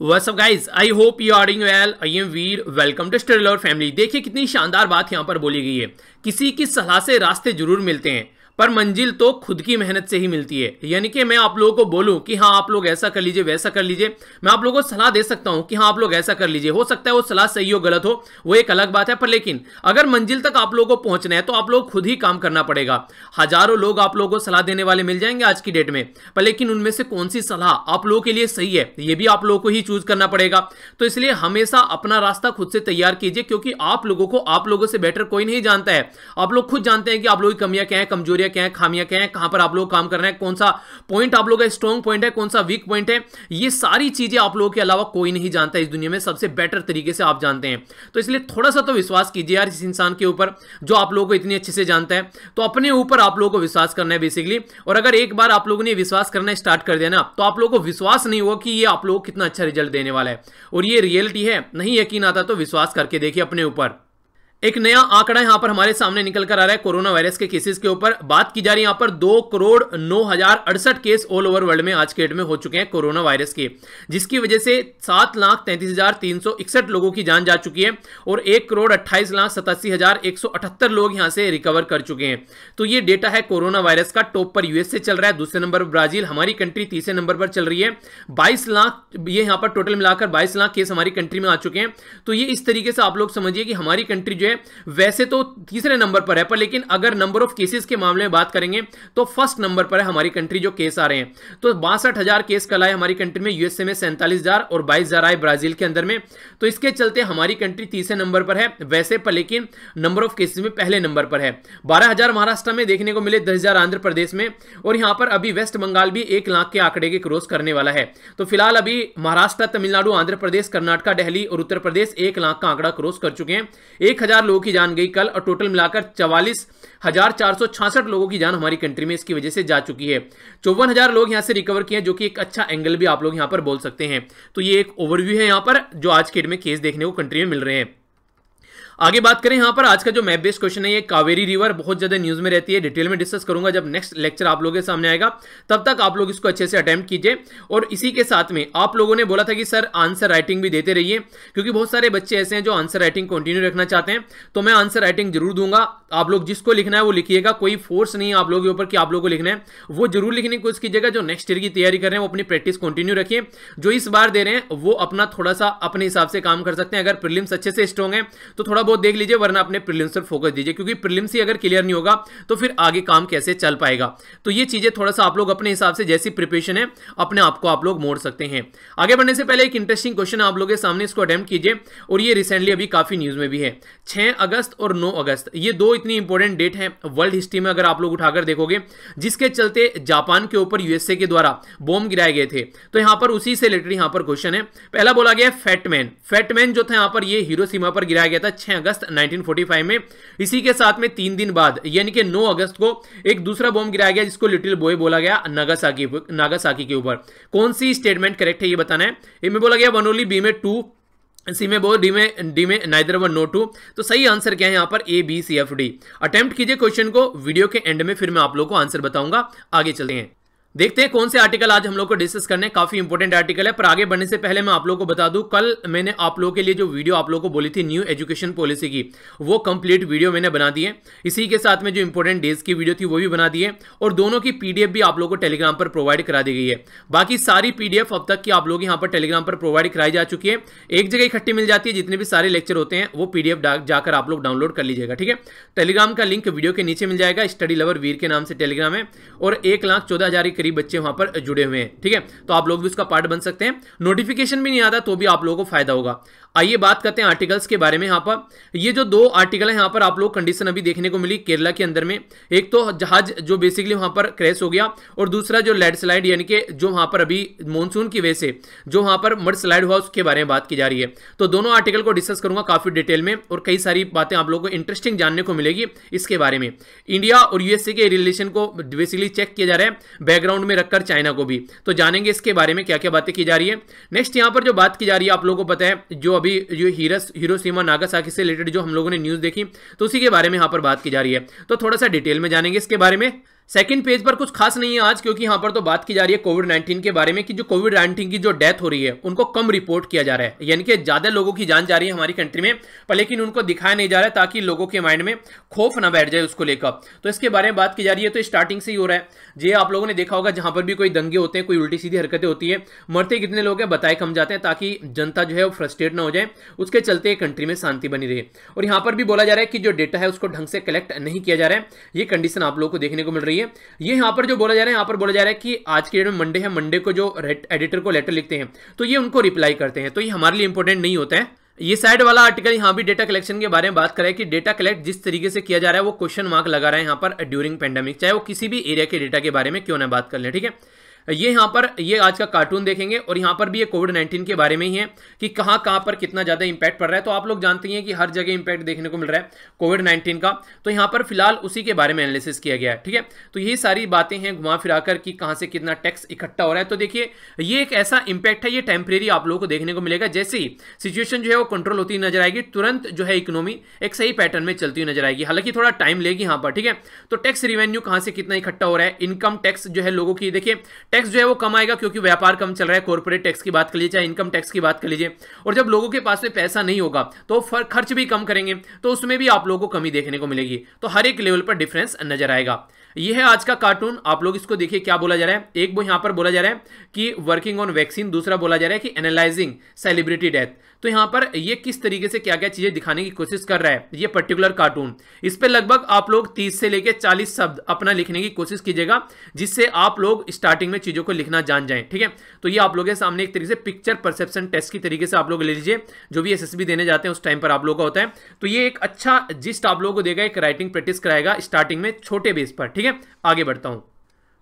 WhatsApp guys I hope you are in well I am Veer welcome to stellar family देखिए कितनी शानदार बात यहाँ पर बोली गई है किसी की सलाह से रास्ते जरूर मिलते हैं पर मंजिल तो खुद की मेहनत से ही मिलती है यानी कि मैं आप लोगों को बोलूं कि हाँ आप लोग ऐसा कर लीजिए वैसा कर लीजिए मैं आप लोगों को सलाह दे सकता हूं कि हाँ आप लोग ऐसा कर लीजिए हो सकता है वो सलाह सही हो गलत हो वो एक अलग बात है पर लेकिन अगर मंजिल तक आप लोगों को पहुंचना है तो आप लोग खुद ही काम करना पड़ेगा हजारों लोग आप लोगों को सलाह देने वाले मिल जाएंगे आज की डेट में पर लेकिन उनमें से कौन सी सलाह आप लोगों के लिए सही है ये भी आप लोगों को ही चूज करना पड़ेगा तो इसलिए हमेशा अपना रास्ता खुद से तैयार कीजिए क्योंकि आप लोगों को आप लोगों से बेटर कोई नहीं जानता है आप लोग खुद जानते हैं कि आप लोगों की कमियां क्या है कमजोरियां खूबियां क्या है खामियां क्या है कहां पर आप लोग काम कर रहे हैं कौन सा पॉइंट आप लोग का स्ट्रॉन्ग पॉइंट है कौन सा वीक पॉइंट है ये सारी चीजें आप लोगों के अलावा कोई नहीं जानता इस दुनिया में सबसे बेटर तरीके से आप जानते हैं तो इसलिए थोड़ा सा तो विश्वास कीजिए यार इस इंसान के ऊपर जो आप लोगों को इतनी अच्छे से जानता है तो अपने ऊपर आप लोगों को विश्वास करना है बेसिकली और अगर एक बार आप लोगों ने विश्वास करना स्टार्ट कर दिया ना तो आप लोगों को विश्वास नहीं हुआ कि ये आप लोगों को कितना अच्छा रिजल्ट देने वाला है और ये रियलिटी है नहीं यकीन आता तो विश्वास करके देखिए अपने ऊपर एक नया आंकड़ा यहां पर हमारे सामने निकल कर आ रहा है कोरोना वायरस के केसेस के ऊपर बात की जा रही है यहां पर दो करोड़ नौ हजार अड़सठ केस ऑल ओवर वर्ल्ड में आज के डेट में हो चुके हैं कोरोना वायरस के जिसकी वजह से सात लाख तैंतीस हजार तीन सौ इकसठ लोगों की जान जा चुकी है और एक करोड़ अट्ठाईस लाख सतासी हजार एक सौ अठहत्तर लोग यहां से रिकवर कर चुके हैं तो ये डेटा है कोरोना वायरस का टॉप पर यूएसए चल रहा है दूसरे नंबर पर ब्राजील हमारी कंट्री तीसरे नंबर पर चल रही है बाईस लाख ये यहां पर टोटल मिलाकर बाईस लाख केस हमारी कंट्री में आ चुके हैं तो ये इस तरीके से आप लोग समझिए कि हमारी कंट्री जो चीजें वैसे तो तीसरे नंबर पर है पर लेकिन अगर नंबर ऑफ केसेस के मामले में बात करेंगे तो फर्स्ट नंबर पर है हमारी कंट्री जो केस आ रहे हैं तो बासठ केस कल आए हमारी कंट्री में यूएसए में सैंतालीस और बाईस आए ब्राजील के अंदर में तो इसके चलते हमारी कंट्री तीसरे नंबर पर है वैसे पर लेकिन नंबर ऑफ केसेज में पहले नंबर पर है बारह महाराष्ट्र में देखने को मिले दस आंध्र प्रदेश में और यहां पर अभी वेस्ट बंगाल भी एक लाख के आंकड़े के क्रॉस करने वाला है तो फिलहाल अभी महाराष्ट्र तमिलनाडु आंध्र प्रदेश कर्नाटक दिल्ली और उत्तर प्रदेश एक लाख का आंकड़ा क्रॉस कर चुके हैं एक हजार हजार लोगों की जान गई कल और टोटल मिलाकर चवालीस हजार चार सौ छियासठ लोगों की जान हमारी कंट्री में इसकी वजह से जा चुकी है चौवन हजार लोग यहां से रिकवर किए जो कि एक अच्छा एंगल भी आप लोग यहां पर बोल सकते हैं तो ये एक ओवरव्यू है यहां पर जो आज के डेट में केस देखने को कंट्री में मिल रहे हैं आगे बात करें यहाँ पर आज का जो मैप बेस्ड क्वेश्चन है ये कावेरी रिवर बहुत ज्यादा न्यूज में रहती है डिटेल में डिस्कस करूंगा जब नेक्स्ट लेक्चर आप लोगों के सामने आएगा तब तक आप लोग इसको अच्छे से अटेम्प्ट कीजिए और इसी के साथ में आप लोगों ने बोला था कि सर आंसर राइटिंग भी देते रहिए क्योंकि बहुत सारे बच्चे ऐसे हैं जो आंसर राइटिंग कंटिन्यू रखना चाहते हैं तो मैं आंसर राइटिंग जरूर दूंगा आप लोग जिसको लिखना है वो लिखिएगा कोई फोर्स नहीं है आप लोगों के ऊपर कि आप लोगों को लिखना है वो जरूर लिखने की कोशिश कीजिएगा जो नेक्स्ट ईयर की तैयारी कर रहे हैं वो अपनी प्रैक्टिस कंटिन्यू रखिए जो इस बार दे रहे हैं वो अपना थोड़ा सा अपने हिसाब से काम कर सकते हैं अगर प्रिलिम्स अच्छे से स्ट्रॉन्ग है तो थोड़ा बहुत देख लीजिए वरना अपने प्रिलिम्स पर फोकस दीजिए क्योंकि प्रिलिम्स ही अगर क्लियर नहीं होगा तो फिर आगे काम कैसे चल पाएगा तो ये चीज़ें थोड़ा सा आप लोग अपने हिसाब से जैसी प्रिपरेशन है अपने आप को आप लोग मोड़ सकते हैं आगे बढ़ने से पहले एक इंटरेस्टिंग क्वेश्चन आप लोगों के सामने इसको अटेम्प्ट कीजिए और ये रिसेंटली अभी काफ़ी न्यूज़ में भी है छह अगस्त और नौ अगस्त ये दो इतनी इंपॉर्टेंट डेट है वर्ल्ड हिस्ट्री में अगर आप लोग उठाकर देखोगे जिसके चलते जापान के ऊपर यूएसए के द्वारा बॉम्ब गिराए गए थे तो यहां पर उसी से रिलेटेड यहां पर क्वेश्चन है पहला बोला गया फैटमैन फैटमैन जो था यहां पर ये हीरो सीमा पर गिराया गया था छह अगस्त 1945 में इसी के साथ में तीन दिन बाद यानी कि 9 अगस्त को एक दूसरा बॉम्ब गिराया गया जिसको लिटिल बॉय बोला गया नागासाकी नागासाकी के ऊपर कौन सी स्टेटमेंट करेक्ट है ये बताना है इनमें बोला गया वन ओनली बी में टू सी में बो डी में डी में नाइदर वन नो टू तो सही आंसर क्या है यहां पर A B C F D attempt कीजिए क्वेश्चन को वीडियो के एंड में फिर मैं आप लोगों को आंसर बताऊंगा आगे चलते हैं देखते हैं कौन से आर्टिकल आज हम लोग को डिस्कस करने काफी इंपॉर्टेंट आर्टिकल है पर आगे बढ़ने से पहले मैं आप लोग को बता दूं कल मैंने आप लोगों के लिए जो वीडियो आप लोगों को बोली थी न्यू एजुकेशन पॉलिसी की वो कंप्लीट वीडियो मैंने बना दी है इसी के साथ में जो इंपॉर्टेंट डेज की वीडियो थी वो भी बना दी है और दोनों की पीडीएफ भी आप लोग को टेलीग्राम पर प्रोवाइड करा दी गई है बाकी सारी पीडीएफ अब तक की आप लोग यहाँ पर टेलीग्राम पर प्रोवाइड कराई जा चुकी है एक जगह इकट्ठी मिल जाती है जितने भी सारे लेक्चर होते हैं वो पीडीएफ जाकर आप लोग डाउनलोड कर लीजिएगा ठीक है टेलीग्राम का लिंक वीडियो के नीचे मिल जाएगा स्टडी लवर वीर के नाम से टेलीग्राम है और एक लाख चौदह हजार गरीब बच्चे वहां पर जुड़े हुए हैं ठीक है तो आप लोग भी उसका पार्ट बन सकते हैं नोटिफिकेशन भी नहीं आता तो भी आप लोगों को फायदा होगा आइए बात करते हैं आर्टिकल्स के बारे में यहाँ पर ये जो दो आर्टिकल है यहाँ पर आप लोग कंडीशन अभी देखने को मिली केरला के अंदर में एक तो जहाज जो बेसिकली वहाँ पर क्रैश हो गया और दूसरा जो लैंडस्लाइड यानी कि जो वहाँ पर अभी मानसून की वजह से जो वहाँ पर मड स्लाइड हुआ उसके बारे में बात की जा रही है तो दोनों आर्टिकल को डिस्कस करूंगा काफ़ी डिटेल में और कई सारी बातें आप लोगों को इंटरेस्टिंग जानने को मिलेगी इसके बारे में इंडिया और यूएसए के रिलेशन को बेसिकली चेक किया जा रहा है बैकग्राउंड में रखकर चाइना को भी तो जानेंगे इसके बारे में क्या क्या बातें की जा रही है नेक्स्ट यहाँ पर जो बात की जा रही है आप लोगों को पता है जो अभी जो हीरस हीरोसीमा नागासाकी से रिलेटेड जो हम लोगों ने न्यूज़ देखी तो उसी के बारे में यहाँ पर बात की जा रही है तो थोड़ा सा डिटेल में जानेंगे इसके बारे में सेकंड पेज पर कुछ खास नहीं है आज क्योंकि यहाँ पर तो बात की जा रही है कोविड नाइन्टीन के बारे में कि जो कोविड नाइन्टीन की जो डेथ हो रही है उनको कम रिपोर्ट किया जा रहा है यानी कि ज़्यादा लोगों की जान जा रही है हमारी कंट्री में पर लेकिन उनको दिखाया नहीं जा रहा है ताकि लोगों के माइंड में खौफ ना बैठ जाए उसको लेकर तो इसके बारे में बात की जा रही है तो स्टार्टिंग से ही हो रहा है ये आप लोगों ने देखा होगा जहां पर भी कोई दंगे होते हैं कोई उल्टी सीधी हरकतें होती है मरते कितने लोग हैं बताए कम जाते हैं ताकि जनता जो है वो फ्रस्ट्रेट ना हो जाए उसके चलते कंट्री में शांति बनी रहे और यहां पर भी बोला जा रहा है कि जो डेटा है उसको ढंग से कलेक्ट नहीं किया जा रहा है ये कंडीशन आप लोगों को देखने को मिल रही है रही है ये यहाँ पर जो बोला जा रहा है यहाँ पर बोला जा रहा है कि आज की डेट में मंडे है मंडे को जो एडिटर को लेटर लिखते हैं तो ये उनको रिप्लाई करते हैं तो ये हमारे लिए इंपॉर्टेंट नहीं होता है ये साइड वाला आर्टिकल यहाँ भी डेटा कलेक्शन के बारे में बात कर रहा है कि डेटा कलेक्ट जिस तरीके से किया जा रहा है वो क्वेश्चन मार्क लगा रहा है यहाँ पर ड्यूरिंग पेंडेमिक चाहे वो किसी भी एरिया के डेटा के बारे में क्यों ना बात कर लें ठीक है ये यहाँ पर ये आज का कार्टून देखेंगे और यहाँ पर भी ये कोविड 19 के बारे में ही है कि कहाँ कहाँ पर कितना ज़्यादा इंपैक्ट पड़ रहा है तो आप लोग जानते हैं कि हर जगह इंपैक्ट देखने को मिल रहा है कोविड 19 का तो यहाँ पर फिलहाल उसी के बारे में एनालिसिस किया गया है ठीक है तो यही सारी बातें हैं घुमा फिरा कर कि कहाँ से कितना टैक्स इकट्ठा हो रहा है तो देखिए ये एक ऐसा इंपैक्ट है ये टेम्परेरी आप लोगों को देखने को मिलेगा जैसे ही सिचुएशन जो है वो कंट्रोल होती नजर आएगी तुरंत जो है इकोनॉमी एक सही पैटर्न में चलती हुई नजर आएगी हालांकि थोड़ा टाइम लेगी यहाँ पर ठीक है तो टैक्स रिवेन्यू कहाँ से कितना इकट्ठा हो रहा है इनकम टैक्स जो है लोगों की देखिए टैक्स जो है वो कम आएगा क्योंकि व्यापार कम चल रहा है कॉर्पोरेट टैक्स की बात कर लीजिए चाहे इनकम टैक्स की बात कर लीजिए और जब लोगों के पास में पैसा नहीं होगा तो खर्च भी कम करेंगे तो उसमें भी आप लोगों को कमी देखने को मिलेगी तो हर एक लेवल पर डिफरेंस नजर आएगा यह है आज का कार्टून आप लोग इसको देखिए क्या बोला जा रहा है एक वो यहां पर बोला जा रहा है कि वर्किंग ऑन वैक्सीन दूसरा बोला जा रहा है कि एनालाइजिंग सेलिब्रिटी डेथ तो यहां पर ये किस तरीके से क्या क्या चीज़ें दिखाने की कोशिश कर रहा है ये पर्टिकुलर कार्टून इस पर लगभग आप लोग तीस से लेकर चालीस शब्द अपना लिखने की कोशिश कीजिएगा जिससे आप लोग स्टार्टिंग में चीज़ों को लिखना जान जाएं ठीक है तो ये आप लोगों के सामने एक तरीके से पिक्चर परसेप्शन टेस्ट की तरीके से आप लोग ले लीजिए जो भी एस देने जाते हैं उस टाइम पर आप लोग का होता है तो ये एक अच्छा जिस्ट आप लोगों को देगा एक राइटिंग प्रैक्टिस कराएगा स्टार्टिंग में छोटे बेस पर ठीक है आगे बढ़ता हूं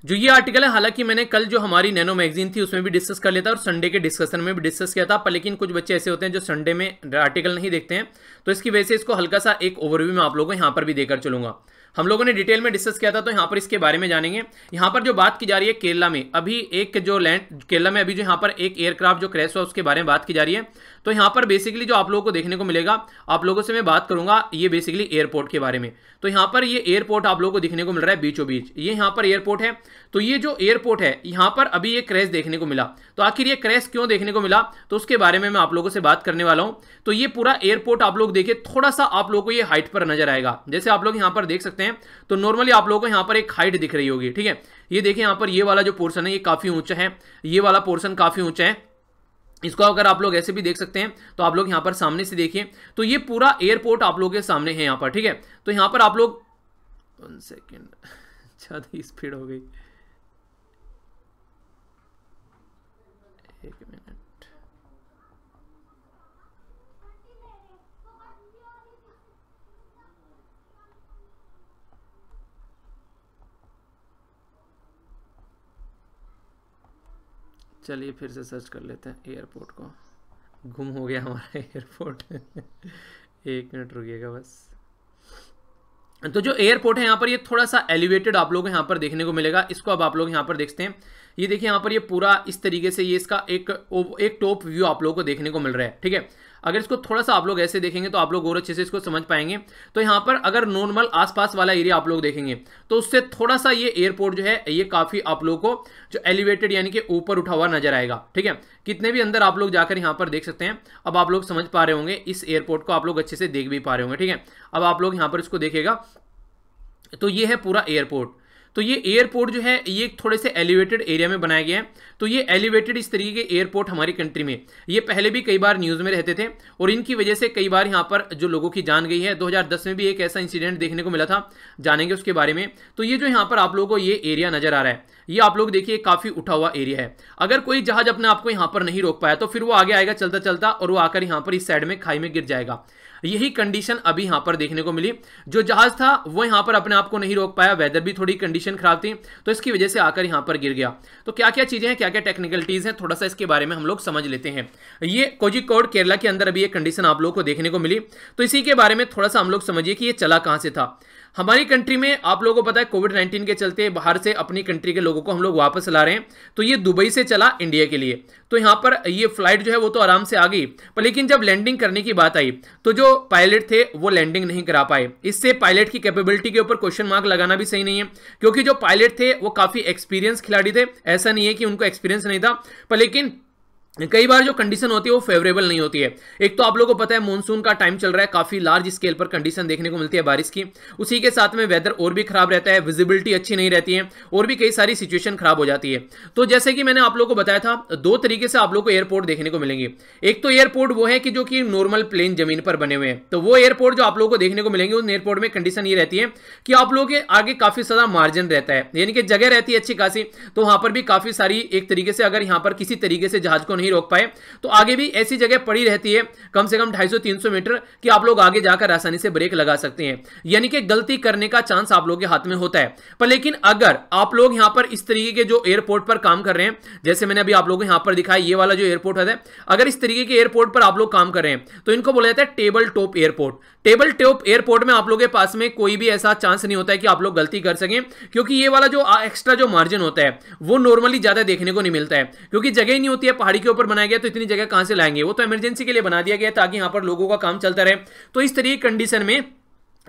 जो ये आर्टिकल है हालांकि मैंने कल जो हमारी नैनो मैगजीन थी उसमें भी डिस्कस कर लिया था और संडे के डिस्कशन में भी डिस्कस किया था पर लेकिन कुछ बच्चे ऐसे होते हैं जो संडे में आर्टिकल नहीं देखते हैं तो इसकी वजह से इसको हल्का सा एक ओवरव्यू में आप लोगों को यहाँ पर भी देकर चलूंगा हम लोगों ने डिटेल में डिस्कस किया था तो यहाँ पर इसके बारे में जानेंगे यहाँ पर जो बात की जा रही है केरला में अभी एक जो लैंड केरला में अभी जो यहाँ पर एक एयरक्राफ्ट जो क्रैश हुआ उसके बारे में बात की जा रही है तो यहां पर बेसिकली जो आप लोगों को देखने को मिलेगा आप लोगों से मैं बात करूंगा ये बेसिकली एयरपोर्ट के बारे में तो यहां पर ये एयरपोर्ट आप लोगों को देखने को मिल रहा है बीचों बीच ये यहां पर एयरपोर्ट है तो ये जो एयरपोर्ट है यहाँ पर अभी ये क्रैश देखने को मिला तो आखिर ये क्रैश क्यों देखने को मिला तो उसके बारे में मैं आप लोगों से बात करने वाला हूँ तो ये पूरा एयरपोर्ट आप लोग देखिए थोड़ा सा आप लोगों को ये हाइट पर नजर आएगा जैसे आप लोग यहां पर देख सकते हैं तो नॉर्मली आप लोगों को यहाँ पर एक हाइट दिख रही होगी ठीक है ये देखिए यहां पर ये वाला जो पोर्सन है ये काफी ऊंचा है ये वाला पोर्सन काफी ऊंचा है इसको अगर आप लोग ऐसे भी देख सकते हैं तो आप लोग यहाँ पर सामने से देखिए तो ये पूरा एयरपोर्ट आप लोग के सामने है यहाँ पर ठीक है तो यहाँ पर आप लोग वन सेकेंड ज़्यादा स्पीड हो गई चलिए फिर से सर्च कर लेते हैं एयरपोर्ट को गुम हो गया हमारा एयरपोर्ट एक मिनट रुकिएगा बस तो जो एयरपोर्ट है यहाँ पर ये थोड़ा सा एलिवेटेड आप लोग यहाँ पर देखने को मिलेगा इसको अब आप लोग यहाँ पर देखते हैं ये देखिए यहाँ पर ये पूरा इस तरीके से ये इसका एक एक टॉप व्यू आप लोगों को देखने को मिल रहा है ठीक है अगर इसको थोड़ा सा आप लोग ऐसे देखेंगे तो आप लोग और अच्छे से इसको समझ पाएंगे तो यहाँ पर अगर नॉर्मल आसपास वाला एरिया आप लोग देखेंगे तो उससे थोड़ा सा ये एयरपोर्ट जो है ये काफ़ी आप लोग को जो एलिवेटेड यानी कि ऊपर उठा हुआ नजर आएगा ठीक है कितने भी अंदर आप लोग जाकर यहाँ पर देख सकते हैं अब आप लोग समझ पा रहे होंगे इस एयरपोर्ट को आप लोग अच्छे से देख भी पा रहे होंगे ठीक है अब आप लोग यहाँ पर इसको देखेगा तो ये है पूरा एयरपोर्ट तो ये एयरपोर्ट जो है ये थोड़े से एलिवेटेड एरिया में बनाया गया है तो ये एलिवेटेड इस तरीके के एयरपोर्ट हमारी कंट्री में ये पहले भी कई बार न्यूज़ में रहते थे और इनकी वजह से कई बार यहाँ पर जो लोगों की जान गई है 2010 में भी एक ऐसा इंसिडेंट देखने को मिला था जानेंगे उसके बारे में तो ये जो यहाँ पर आप लोगों को ये एरिया नज़र आ रहा है ये आप लोग देखिए काफ़ी उठा हुआ एरिया है अगर कोई जहाज अपने आपको यहाँ पर नहीं रोक पाया तो फिर वो आगे आएगा चलता चलता और वो आकर यहाँ पर इस साइड में खाई में गिर जाएगा यही कंडीशन अभी यहां पर देखने को मिली जो जहाज था वो यहां पर अपने आप को नहीं रोक पाया वेदर भी थोड़ी कंडीशन खराब थी तो इसकी वजह से आकर यहां पर गिर गया तो क्या क्या चीज़ें हैं क्या क्या टेक्निकलिटीज़ हैं थोड़ा सा इसके बारे में हम लोग समझ लेते हैं ये कोजिकोड केरला के अंदर अभी ये कंडीशन आप लोग को देखने को मिली तो इसी के बारे में थोड़ा सा हम लोग समझिए कि यह चला कहां से था हमारी कंट्री में आप लोगों को पता है कोविड नाइन्टीन के चलते बाहर से अपनी कंट्री के लोगों को हम लोग वापस ला रहे हैं तो ये दुबई से चला इंडिया के लिए तो यहाँ पर ये फ्लाइट जो है वो तो आराम से आ गई पर लेकिन जब लैंडिंग करने की बात आई तो जो पायलट थे वो लैंडिंग नहीं करा पाए इससे पायलट की कैपेबिलिटी के ऊपर क्वेश्चन मार्क लगाना भी सही नहीं है क्योंकि जो पायलट थे वो काफ़ी एक्सपीरियंस खिलाड़ी थे ऐसा नहीं है कि उनको एक्सपीरियंस नहीं था पर लेकिन कई बार जो कंडीशन होती है वो फेवरेबल नहीं होती है एक तो आप लोगों को पता है मॉनसून का टाइम चल रहा है काफ़ी लार्ज स्केल पर कंडीशन देखने को मिलती है बारिश की उसी के साथ में वेदर और भी खराब रहता है विजिबिलिटी अच्छी नहीं रहती है और भी कई सारी सिचुएशन खराब हो जाती है तो जैसे कि मैंने आप लोग को बताया था दो तरीके से आप लोग को एयरपोर्ट देखने को मिलेंगे एक तो एयरपोर्ट वो है कि जो कि नॉर्मल प्लेन जमीन पर बने हुए हैं तो वो एयरपोर्ट जो आप लोग को देखने को मिलेंगे उन एयरपोर्ट में कंडीशन ये रहती है कि आप लोगों के आगे काफ़ी सारा मार्जिन रहता है यानी कि जगह रहती है अच्छी खासी तो वहां पर भी काफ़ी सारी एक तरीके से अगर यहाँ पर किसी तरीके से जहाज को नहीं नहीं रोक पाए तो आगे भी ऐसी जगह पड़ी रहती है कम से कम 250 सौ मीटर कि आप लोग आगे जाकर आसानी से ब्रेक लगा सकते हैं यानी कि गलती करने का चांस आप लोग के हाथ में होता है पर लेकिन अगर आप लोग यहां पर इस तरीके के जो एयरपोर्ट पर काम कर रहे हैं जैसे मैंने अभी आप लोगों को यहाँ पर दिखाया ये वाला जो एयरपोर्ट है अगर इस तरीके के एयरपोर्ट पर आप लोग काम कर रहे हैं तो इनको बोला जाता है table top airport table top airport में आप लोगों के पास में कोई भी ऐसा चांस नहीं होता है कि आप लोग गलती कर सकें क्योंकि ये वाला जो एक्स्ट्रा जो मार्जिन होता है वो नॉर्मली ज़्यादा देखने को नहीं मिलता है क्योंकि जगह ही नहीं होती है पहाड़ी के ऊपर बनाया गया तो इतनी जगह कहां से लाएंगे वो तो इमरजेंसी के लिए बना दिया गया ताकि यहां पर लोगों का काम चलता रहे तो इस तरीके कंडीशन में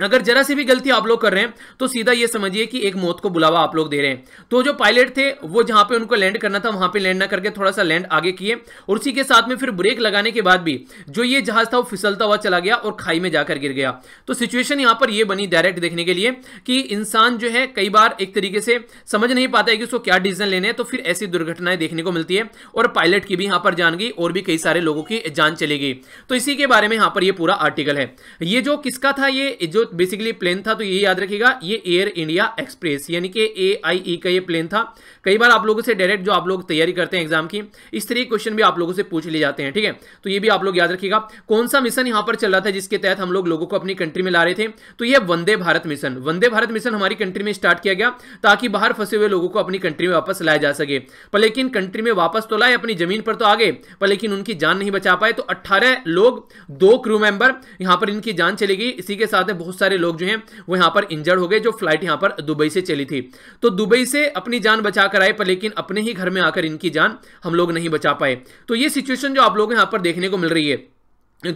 अगर जरा सी भी गलती आप लोग कर रहे हैं तो सीधा ये समझिए कि एक मौत को बुलावा आप लोग दे रहे हैं तो जो पायलट थे वो जहां पे उनको लैंड करना था वहां पे लैंड ना करके थोड़ा सा लैंड आगे किए और उसी के साथ में फिर ब्रेक लगाने के बाद भी जो ये जहाज था वो फिसलता हुआ चला गया और खाई में जाकर गिर गया तो सिचुएशन यहाँ पर यह बनी डायरेक्ट देखने के लिए कि इंसान जो है कई बार एक तरीके से समझ नहीं पाता है कि उसको क्या डिसीजन लेने हैं तो फिर ऐसी दुर्घटनाएं देखने को मिलती है और पायलट की भी यहाँ पर जान गई और भी कई सारे लोगों की जान चली गई तो इसी के बारे में यहाँ पर यह पूरा आर्टिकल है ये जो किसका था ये जो बेसिकली प्लेन था तो ये याद रखिएगा ये एयर इंडिया एक्सप्रेस यानी कि ए आई ई का ये प्लेन था कई बार आप लोगों से डायरेक्ट जो आप लोग तैयारी करते हैं एग्जाम की इस तरह के क्वेश्चन भी आप लोगों से पूछ लिए जाते हैं ठीक है तो ये भी आप लोग याद रखिएगा कौन सा मिशन यहाँ पर चल रहा था जिसके तहत हम लोग लोगों को अपनी कंट्री में ला रहे थे तो ये वंदे भारत मिशन वंदे भारत मिशन हमारी कंट्री में स्टार्ट किया गया ताकि बाहर फंसे हुए लोगों को अपनी कंट्री में वापस लाया जा सके पर लेकिन कंट्री में वापस तो लाए अपनी जमीन पर तो आ गए पर लेकिन उनकी जान नहीं बचा पाए तो अट्ठारह लोग दो क्रू मेंबर यहां पर इनकी जान चलेगी इसी के साथ बहुत बहुत सारे लोग जो हैं वो यहाँ पर इंजर्ड हो गए जो फ्लाइट यहाँ पर दुबई से चली थी तो दुबई से अपनी जान बचा कर आए पर लेकिन अपने ही घर में आकर इनकी जान हम लोग नहीं बचा पाए तो ये सिचुएशन जो आप लोग यहाँ पर देखने को मिल रही है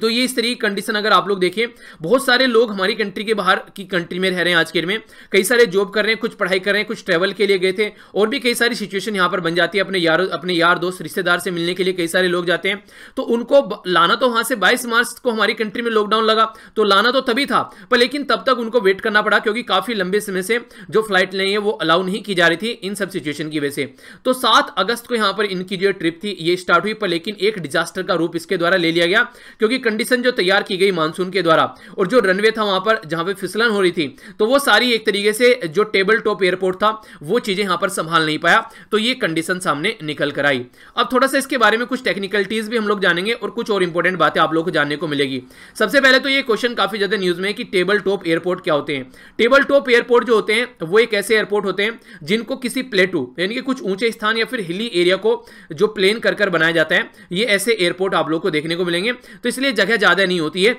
तो ये इस तरह की कंडीशन अगर आप लोग देखें बहुत सारे लोग हमारी कंट्री के बाहर की कंट्री में रह रहे हैं आज के में कई सारे जॉब कर रहे हैं कुछ पढ़ाई कर रहे हैं कुछ ट्रेवल के लिए गए थे और भी कई सारी सिचुएशन यहां पर बन जाती है अपने यार अपने यार दोस्त रिश्तेदार से मिलने के लिए कई सारे लोग जाते हैं तो उनको लाना तो वहां से बाईस मार्च को हमारी कंट्री में लॉकडाउन लगा तो लाना तो तभी था पर लेकिन तब तक उनको वेट करना पड़ा क्योंकि काफ़ी लंबे समय से जो फ्लाइट नहीं है वो अलाउ नहीं की जा रही थी इन सब सिचुएशन की वजह से तो सात अगस्त को यहां पर इनकी जो ट्रिप थी ये स्टार्ट हुई पर लेकिन एक डिजास्टर का रूप इसके द्वारा ले लिया गया क्योंकि क्योंकि कंडीशन जो तैयार की गई मानसून के द्वारा और जो रनवे था वहां पर जहां पे फिसलन हो रही थी तो वो सारी एक तरीके से जो टेबल टॉप एयरपोर्ट था वो चीजें यहां पर संभाल नहीं पाया तो ये कंडीशन सामने निकल कर आई अब थोड़ा सा इसके बारे में कुछ टेक्निकलिटीज भी हम लोग जानेंगे और कुछ और इंपॉर्टेंट बातें आप लोग को जानने को मिलेगी सबसे पहले तो ये क्वेश्चन काफी ज्यादा न्यूज में है कि टेबल टॉप एयरपोर्ट क्या होते हैं टेबल टॉप एयरपोर्ट जो होते हैं वो एक ऐसे एयरपोर्ट होते हैं जिनको किसी प्लेटू यानी कि कुछ ऊंचे स्थान या फिर हिली एरिया को जो प्लेन कर कर बनाया जाता है ये ऐसे एयरपोर्ट आप लोग को देखने को मिलेंगे तो इसलिए इसलिए जगह ज़्यादा नहीं होती है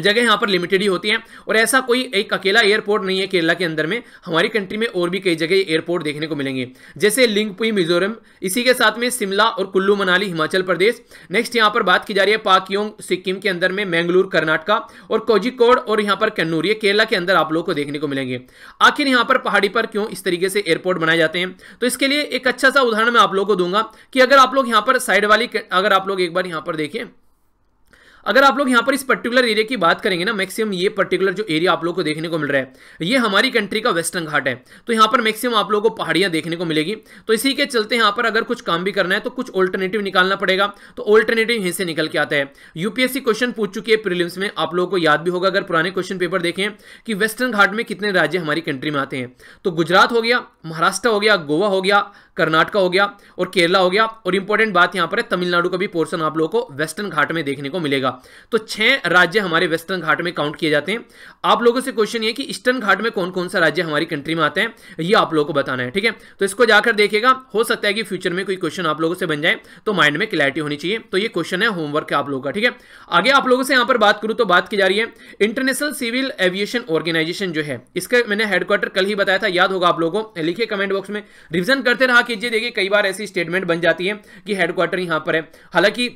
जगह यहाँ पर लिमिटेड ही होती है और ऐसा कोई एक अकेला एयरपोर्ट नहीं है केरला के अंदर में हमारी कंट्री में और भी कई जगह एयरपोर्ट देखने को मिलेंगे जैसे लिंगपुई मिजोरम इसी के साथ में शिमला और कुल्लू मनाली हिमाचल प्रदेश नेक्स्ट यहाँ पर बात की जा रही है पाकियोंग सिक्किम के अंदर में मैंगलूर कर्नाटका और कोजिकोड और यहाँ पर कन्नूर ये केरला के अंदर आप लोग को देखने को मिलेंगे आखिर यहाँ पर पहाड़ी पर क्यों इस तरीके से एयरपोर्ट बनाए जाते हैं तो इसके लिए एक अच्छा सा उदाहरण मैं आप लोग को दूंगा कि अगर आप लोग यहाँ पर साइड वाली अगर आप लोग एक बार यहाँ पर देखें अगर आप लोग यहां पर इस पर्टिकुलर एरिया की बात करेंगे ना मैक्सिमम ये पर्टिकुलर जो एरिया आप लोग को देखने को मिल रहा है ये हमारी कंट्री का वेस्टर्न घाट है तो यहां पर मैक्सिमम आप लोगों को पहाड़ियां देखने को मिलेगी तो इसी के चलते यहाँ पर अगर कुछ काम भी करना है तो कुछ ऑल्टरनेटिव निकालना पड़ेगा तो ऑल्टरनेटिव यहीं से निकल के आता है यूपीएससी क्वेश्चन पूछ चुकी है प्रिलिम्स में आप लोगों को याद भी होगा अगर पुराने क्वेश्चन पेपर देखें कि वेस्टर्न घाट में कितने राज्य हमारी कंट्री में आते हैं तो गुजरात हो गया महाराष्ट्र हो गया गोवा हो गया कर्नाटका हो गया और केरला हो गया और इंपॉर्टेंट बात यहां पर है तमिलनाडु का भी पोर्सन आप लोगों को वेस्टर्न घाट में देखने को मिलेगा तो छह राज्य हमारे वेस्टर्न घाट में काउंट किए जाते हैं आप लोगों से क्वेश्चन ये कि ईस्टर्न घाट में कौन कौन सा राज्य हमारी कंट्री में आते हैं ये आप लोगों को बताना है ठीक है तो इसको जाकर देखेगा हो सकता है कि फ्यूचर में कोई क्वेश्चन आप लोगों से बन जाए तो माइंड में क्लैरिटी होनी चाहिए तो ये क्वेश्चन है होमवर्क आप लोगों का ठीक है आगे आप लोगों से यहां पर बात करूं तो बात की जा रही है इंटरनेशनल सिविल एविएशन ऑर्गेनाइजेशन जो है इसका मैंने हेडक्वार्टर कल ही बताया था याद होगा आप लोगों को लिखिए कमेंट बॉक्स में रिविजन करते रहा कीजिए देखिए कई बार ऐसी स्टेटमेंट बन जाती है कि हेडक्वार्टर यहां पर है हालांकि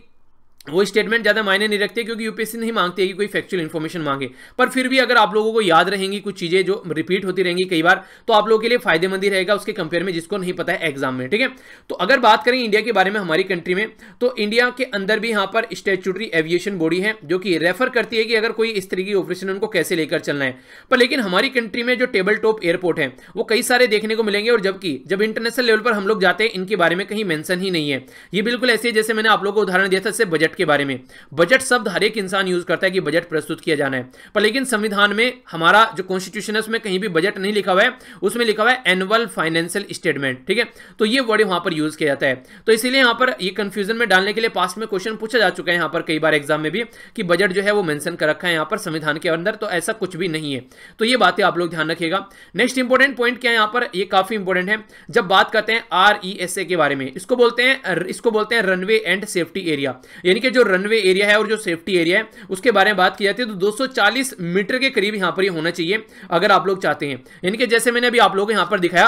वो स्टेटमेंट ज़्यादा मायने नहीं रखते क्योंकि यूपीएससी नहीं मांगती है कि कोई फैक्चुअल इन्फॉर्मेशन मांगे पर फिर भी अगर आप लोगों को याद रहेंगी कुछ चीज़ें जो रिपीट होती रहेंगी कई बार तो आप लोगों के लिए फायदेमंद ही रहेगा उसके कंपेयर में जिसको नहीं पता है एग्जाम में ठीक है तो अगर बात करें इंडिया के बारे में हमारी कंट्री में तो इंडिया के अंदर भी यहाँ पर स्टेचुटरी एविएशन बॉडी है जो कि रेफर करती है कि अगर कोई इस तरीके ऑपरेशन उनको कैसे लेकर चलना है पर लेकिन हमारी कंट्री में जो टेबल टॉप एयरपोर्ट है वो कई सारे देखने को मिलेंगे और जबकि जब इंटरनेशनल लेवल पर हम लोग जाते हैं इनके बारे में कहीं मैंशन ही नहीं है ये बिल्कुल ऐसे जैसे मैंने आप लोगों को उदाहरण दिया था बजट बजट के बारे में बजट शब्द हर एक इंसान यूज़ करता है कि बजट प्रस्तुत किया जाना है पर लेकिन संविधान में हमारा जो कॉन्स्टिट्यूशन है उसमें कहीं भी बजट नहीं लिखा हुआ है उसमें लिखा हुआ है एनुअल फाइनेंशियल स्टेटमेंट ठीक है तो ये वर्ड वहां पर यूज़ किया जाता है तो इसीलिए यहां पर ये कंफ्यूजन में डालने के लिए पास्ट में क्वेश्चन पूछा जा चुका है यहां पर कई बार एग्जाम में भी कि बजट जो है वो मैंसन कर रखा है यहां पर संविधान के अंदर तो ऐसा कुछ भी नहीं है तो ये बातें आप लोग ध्यान रखिएगा नेक्स्ट इंपॉर्टेंट पॉइंट क्या है यहां पर ये काफ़ी इंपॉर्टेंट है जब बात करते हैं आर e के बारे में इसको बोलते हैं इसको बोलते हैं रनवे एंड सेफ्टी एरिया यानी यानी कि जो रनवे एरिया है और जो सेफ्टी एरिया है उसके बारे में बात की जाती है तो 240 मीटर के करीब यहां पर ये यह होना चाहिए अगर आप लोग चाहते हैं यानी कि जैसे मैंने अभी आप लोगों को यहां पर दिखाया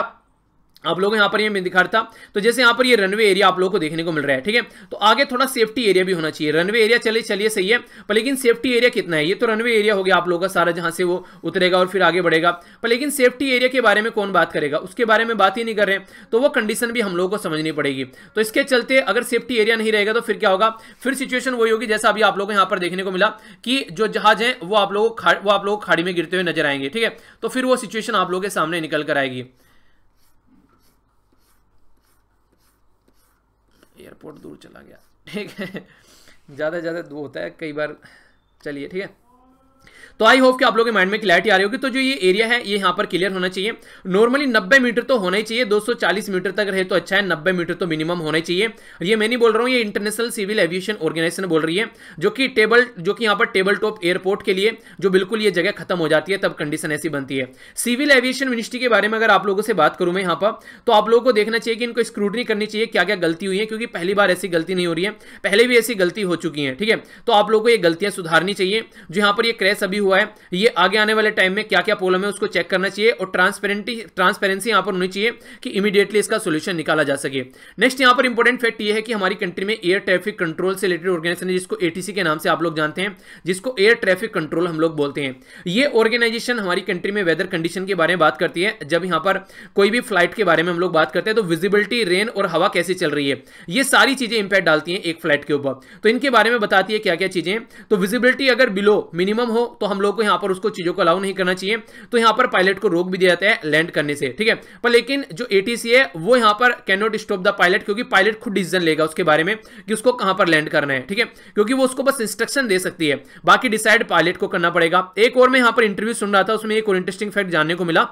आप लोगों को यहाँ पर ये मैं दिखा था तो जैसे यहाँ पर ये रनवे एरिया आप लोगों को देखने को मिल रहा है ठीक है तो आगे थोड़ा सेफ्टी एरिया भी होना चाहिए रनवे एरिया चले चलिए सही है पर लेकिन सेफ्टी एरिया कितना है ये तो रनवे एरिया हो गया आप लोगों का सारा जहाँ से वो उतरेगा और फिर आगे बढ़ेगा पर लेकिन सेफ्टी एरिया के बारे में कौन बात करेगा उसके बारे में बात ही नहीं कर रहे तो वो कंडीशन भी हम लोगों को समझनी पड़ेगी तो इसके चलते अगर सेफ्टी एरिया नहीं रहेगा तो फिर क्या होगा फिर सिचुएशन वही होगी जैसा अभी आप लोगों को यहाँ पर देखने को मिला कि जो जहाज है वो आप लोगों को वो आप लोगों को खाड़ी में गिरते हुए नजर आएंगे ठीक है तो फिर वो सिचुएशन आप लोगों के सामने निकल कर आएगी एयरपोर्ट दूर चला गया ठीक है ज़्यादा ज़्यादा दूर होता है कई बार चलिए ठीक है तो आई होप कि आप लोगों के माइंड में क्लैरिटी आ रही होगी तो जो ये एरिया है ये यहाँ पर क्लियर होना चाहिए नॉर्मली नब्बे मीटर तो होना ही चाहिए 240 मीटर तक रहे तो अच्छा है नब्बे मीटर तो मिनिमम होना चाहिए ये मैं नहीं बोल रहा हूँ ये इंटरनेशनल सिविल एविएशन ऑर्गेनाइजेशन बोल रही है जो कि टेबल जो कि यहाँ पर टेबल टॉप एयरपोर्ट के लिए जो बिल्कुल ये जगह खत्म हो जाती है तब कंडीशन ऐसी बनती है सिविल एविएशन मिनिस्ट्री के बारे में अगर आप लोगों से बात करूँ मैं यहाँ पर तो आप लोगों को देखना चाहिए कि इनको स्क्रूटनी करनी चाहिए क्या क्या गलती हुई है क्योंकि पहली बार ऐसी गलती नहीं हो रही है पहले भी ऐसी गलती हो चुकी है ठीक है तो आप लोगों को ये गलतियां सुधारनी चाहिए जो यहाँ पर ये क्रैश अभी हुआ है ये आगे आने वाले टाइम में क्या क्या प्रॉब्लम है उसको चेक करना चाहिए और ट्रांसपेरेंटी ट्रांसपेरेंसी यहां पर होनी चाहिए कि इमीडिएटली इसका सोल्यूशन निकाला जा सके नेक्स्ट यहां पर इंपॉर्टेंट फैक्ट ये है कि हमारी कंट्री में एयर ट्रैफिक कंट्रोल से रिलेटेड ऑर्गेनाइजेशन है जिसको एटीसी के नाम से आप लोग जानते हैं जिसको एयर ट्रैफिक कंट्रोल हम लोग बोलते हैं ये ऑर्गेनाइजेशन हमारी कंट्री में वेदर कंडीशन के बारे में बात करती है जब यहां पर कोई भी फ्लाइट के बारे में हम लोग बात करते हैं तो विजिबिलिटी रेन और हवा कैसे चल रही है ये सारी चीजें इंपैक्ट डालती हैं एक फ्लाइट के ऊपर तो इनके बारे में बताती है क्या क्या चीजें तो विजिबिलिटी अगर बिलो मिनिमम हो तो हम लोग को यहाँ पर उसको चीज़ों को अलाउ नहीं करना चाहिए तो यहाँ पर पायलट को रोक भी दिया जाता है लैंड करने से ठीक है पर लेकिन जो एटीसी है वो यहाँ पर can not stop the pilot क्योंकि पायलट खुद डिसीजन लेगा उसके बारे में कि उसको कहाँ पर लैंड करना है ठीक है क्योंकि वो उसको बस इंस्ट्रक्शन दे सकती है बाकी डिसाइड पायलट को करना पड़ेगा एक और मैं यहाँ पर इंटरव्यू सुन रहा था उसमें एक और इंटरेस्टिंग फैक्ट जानने को मिला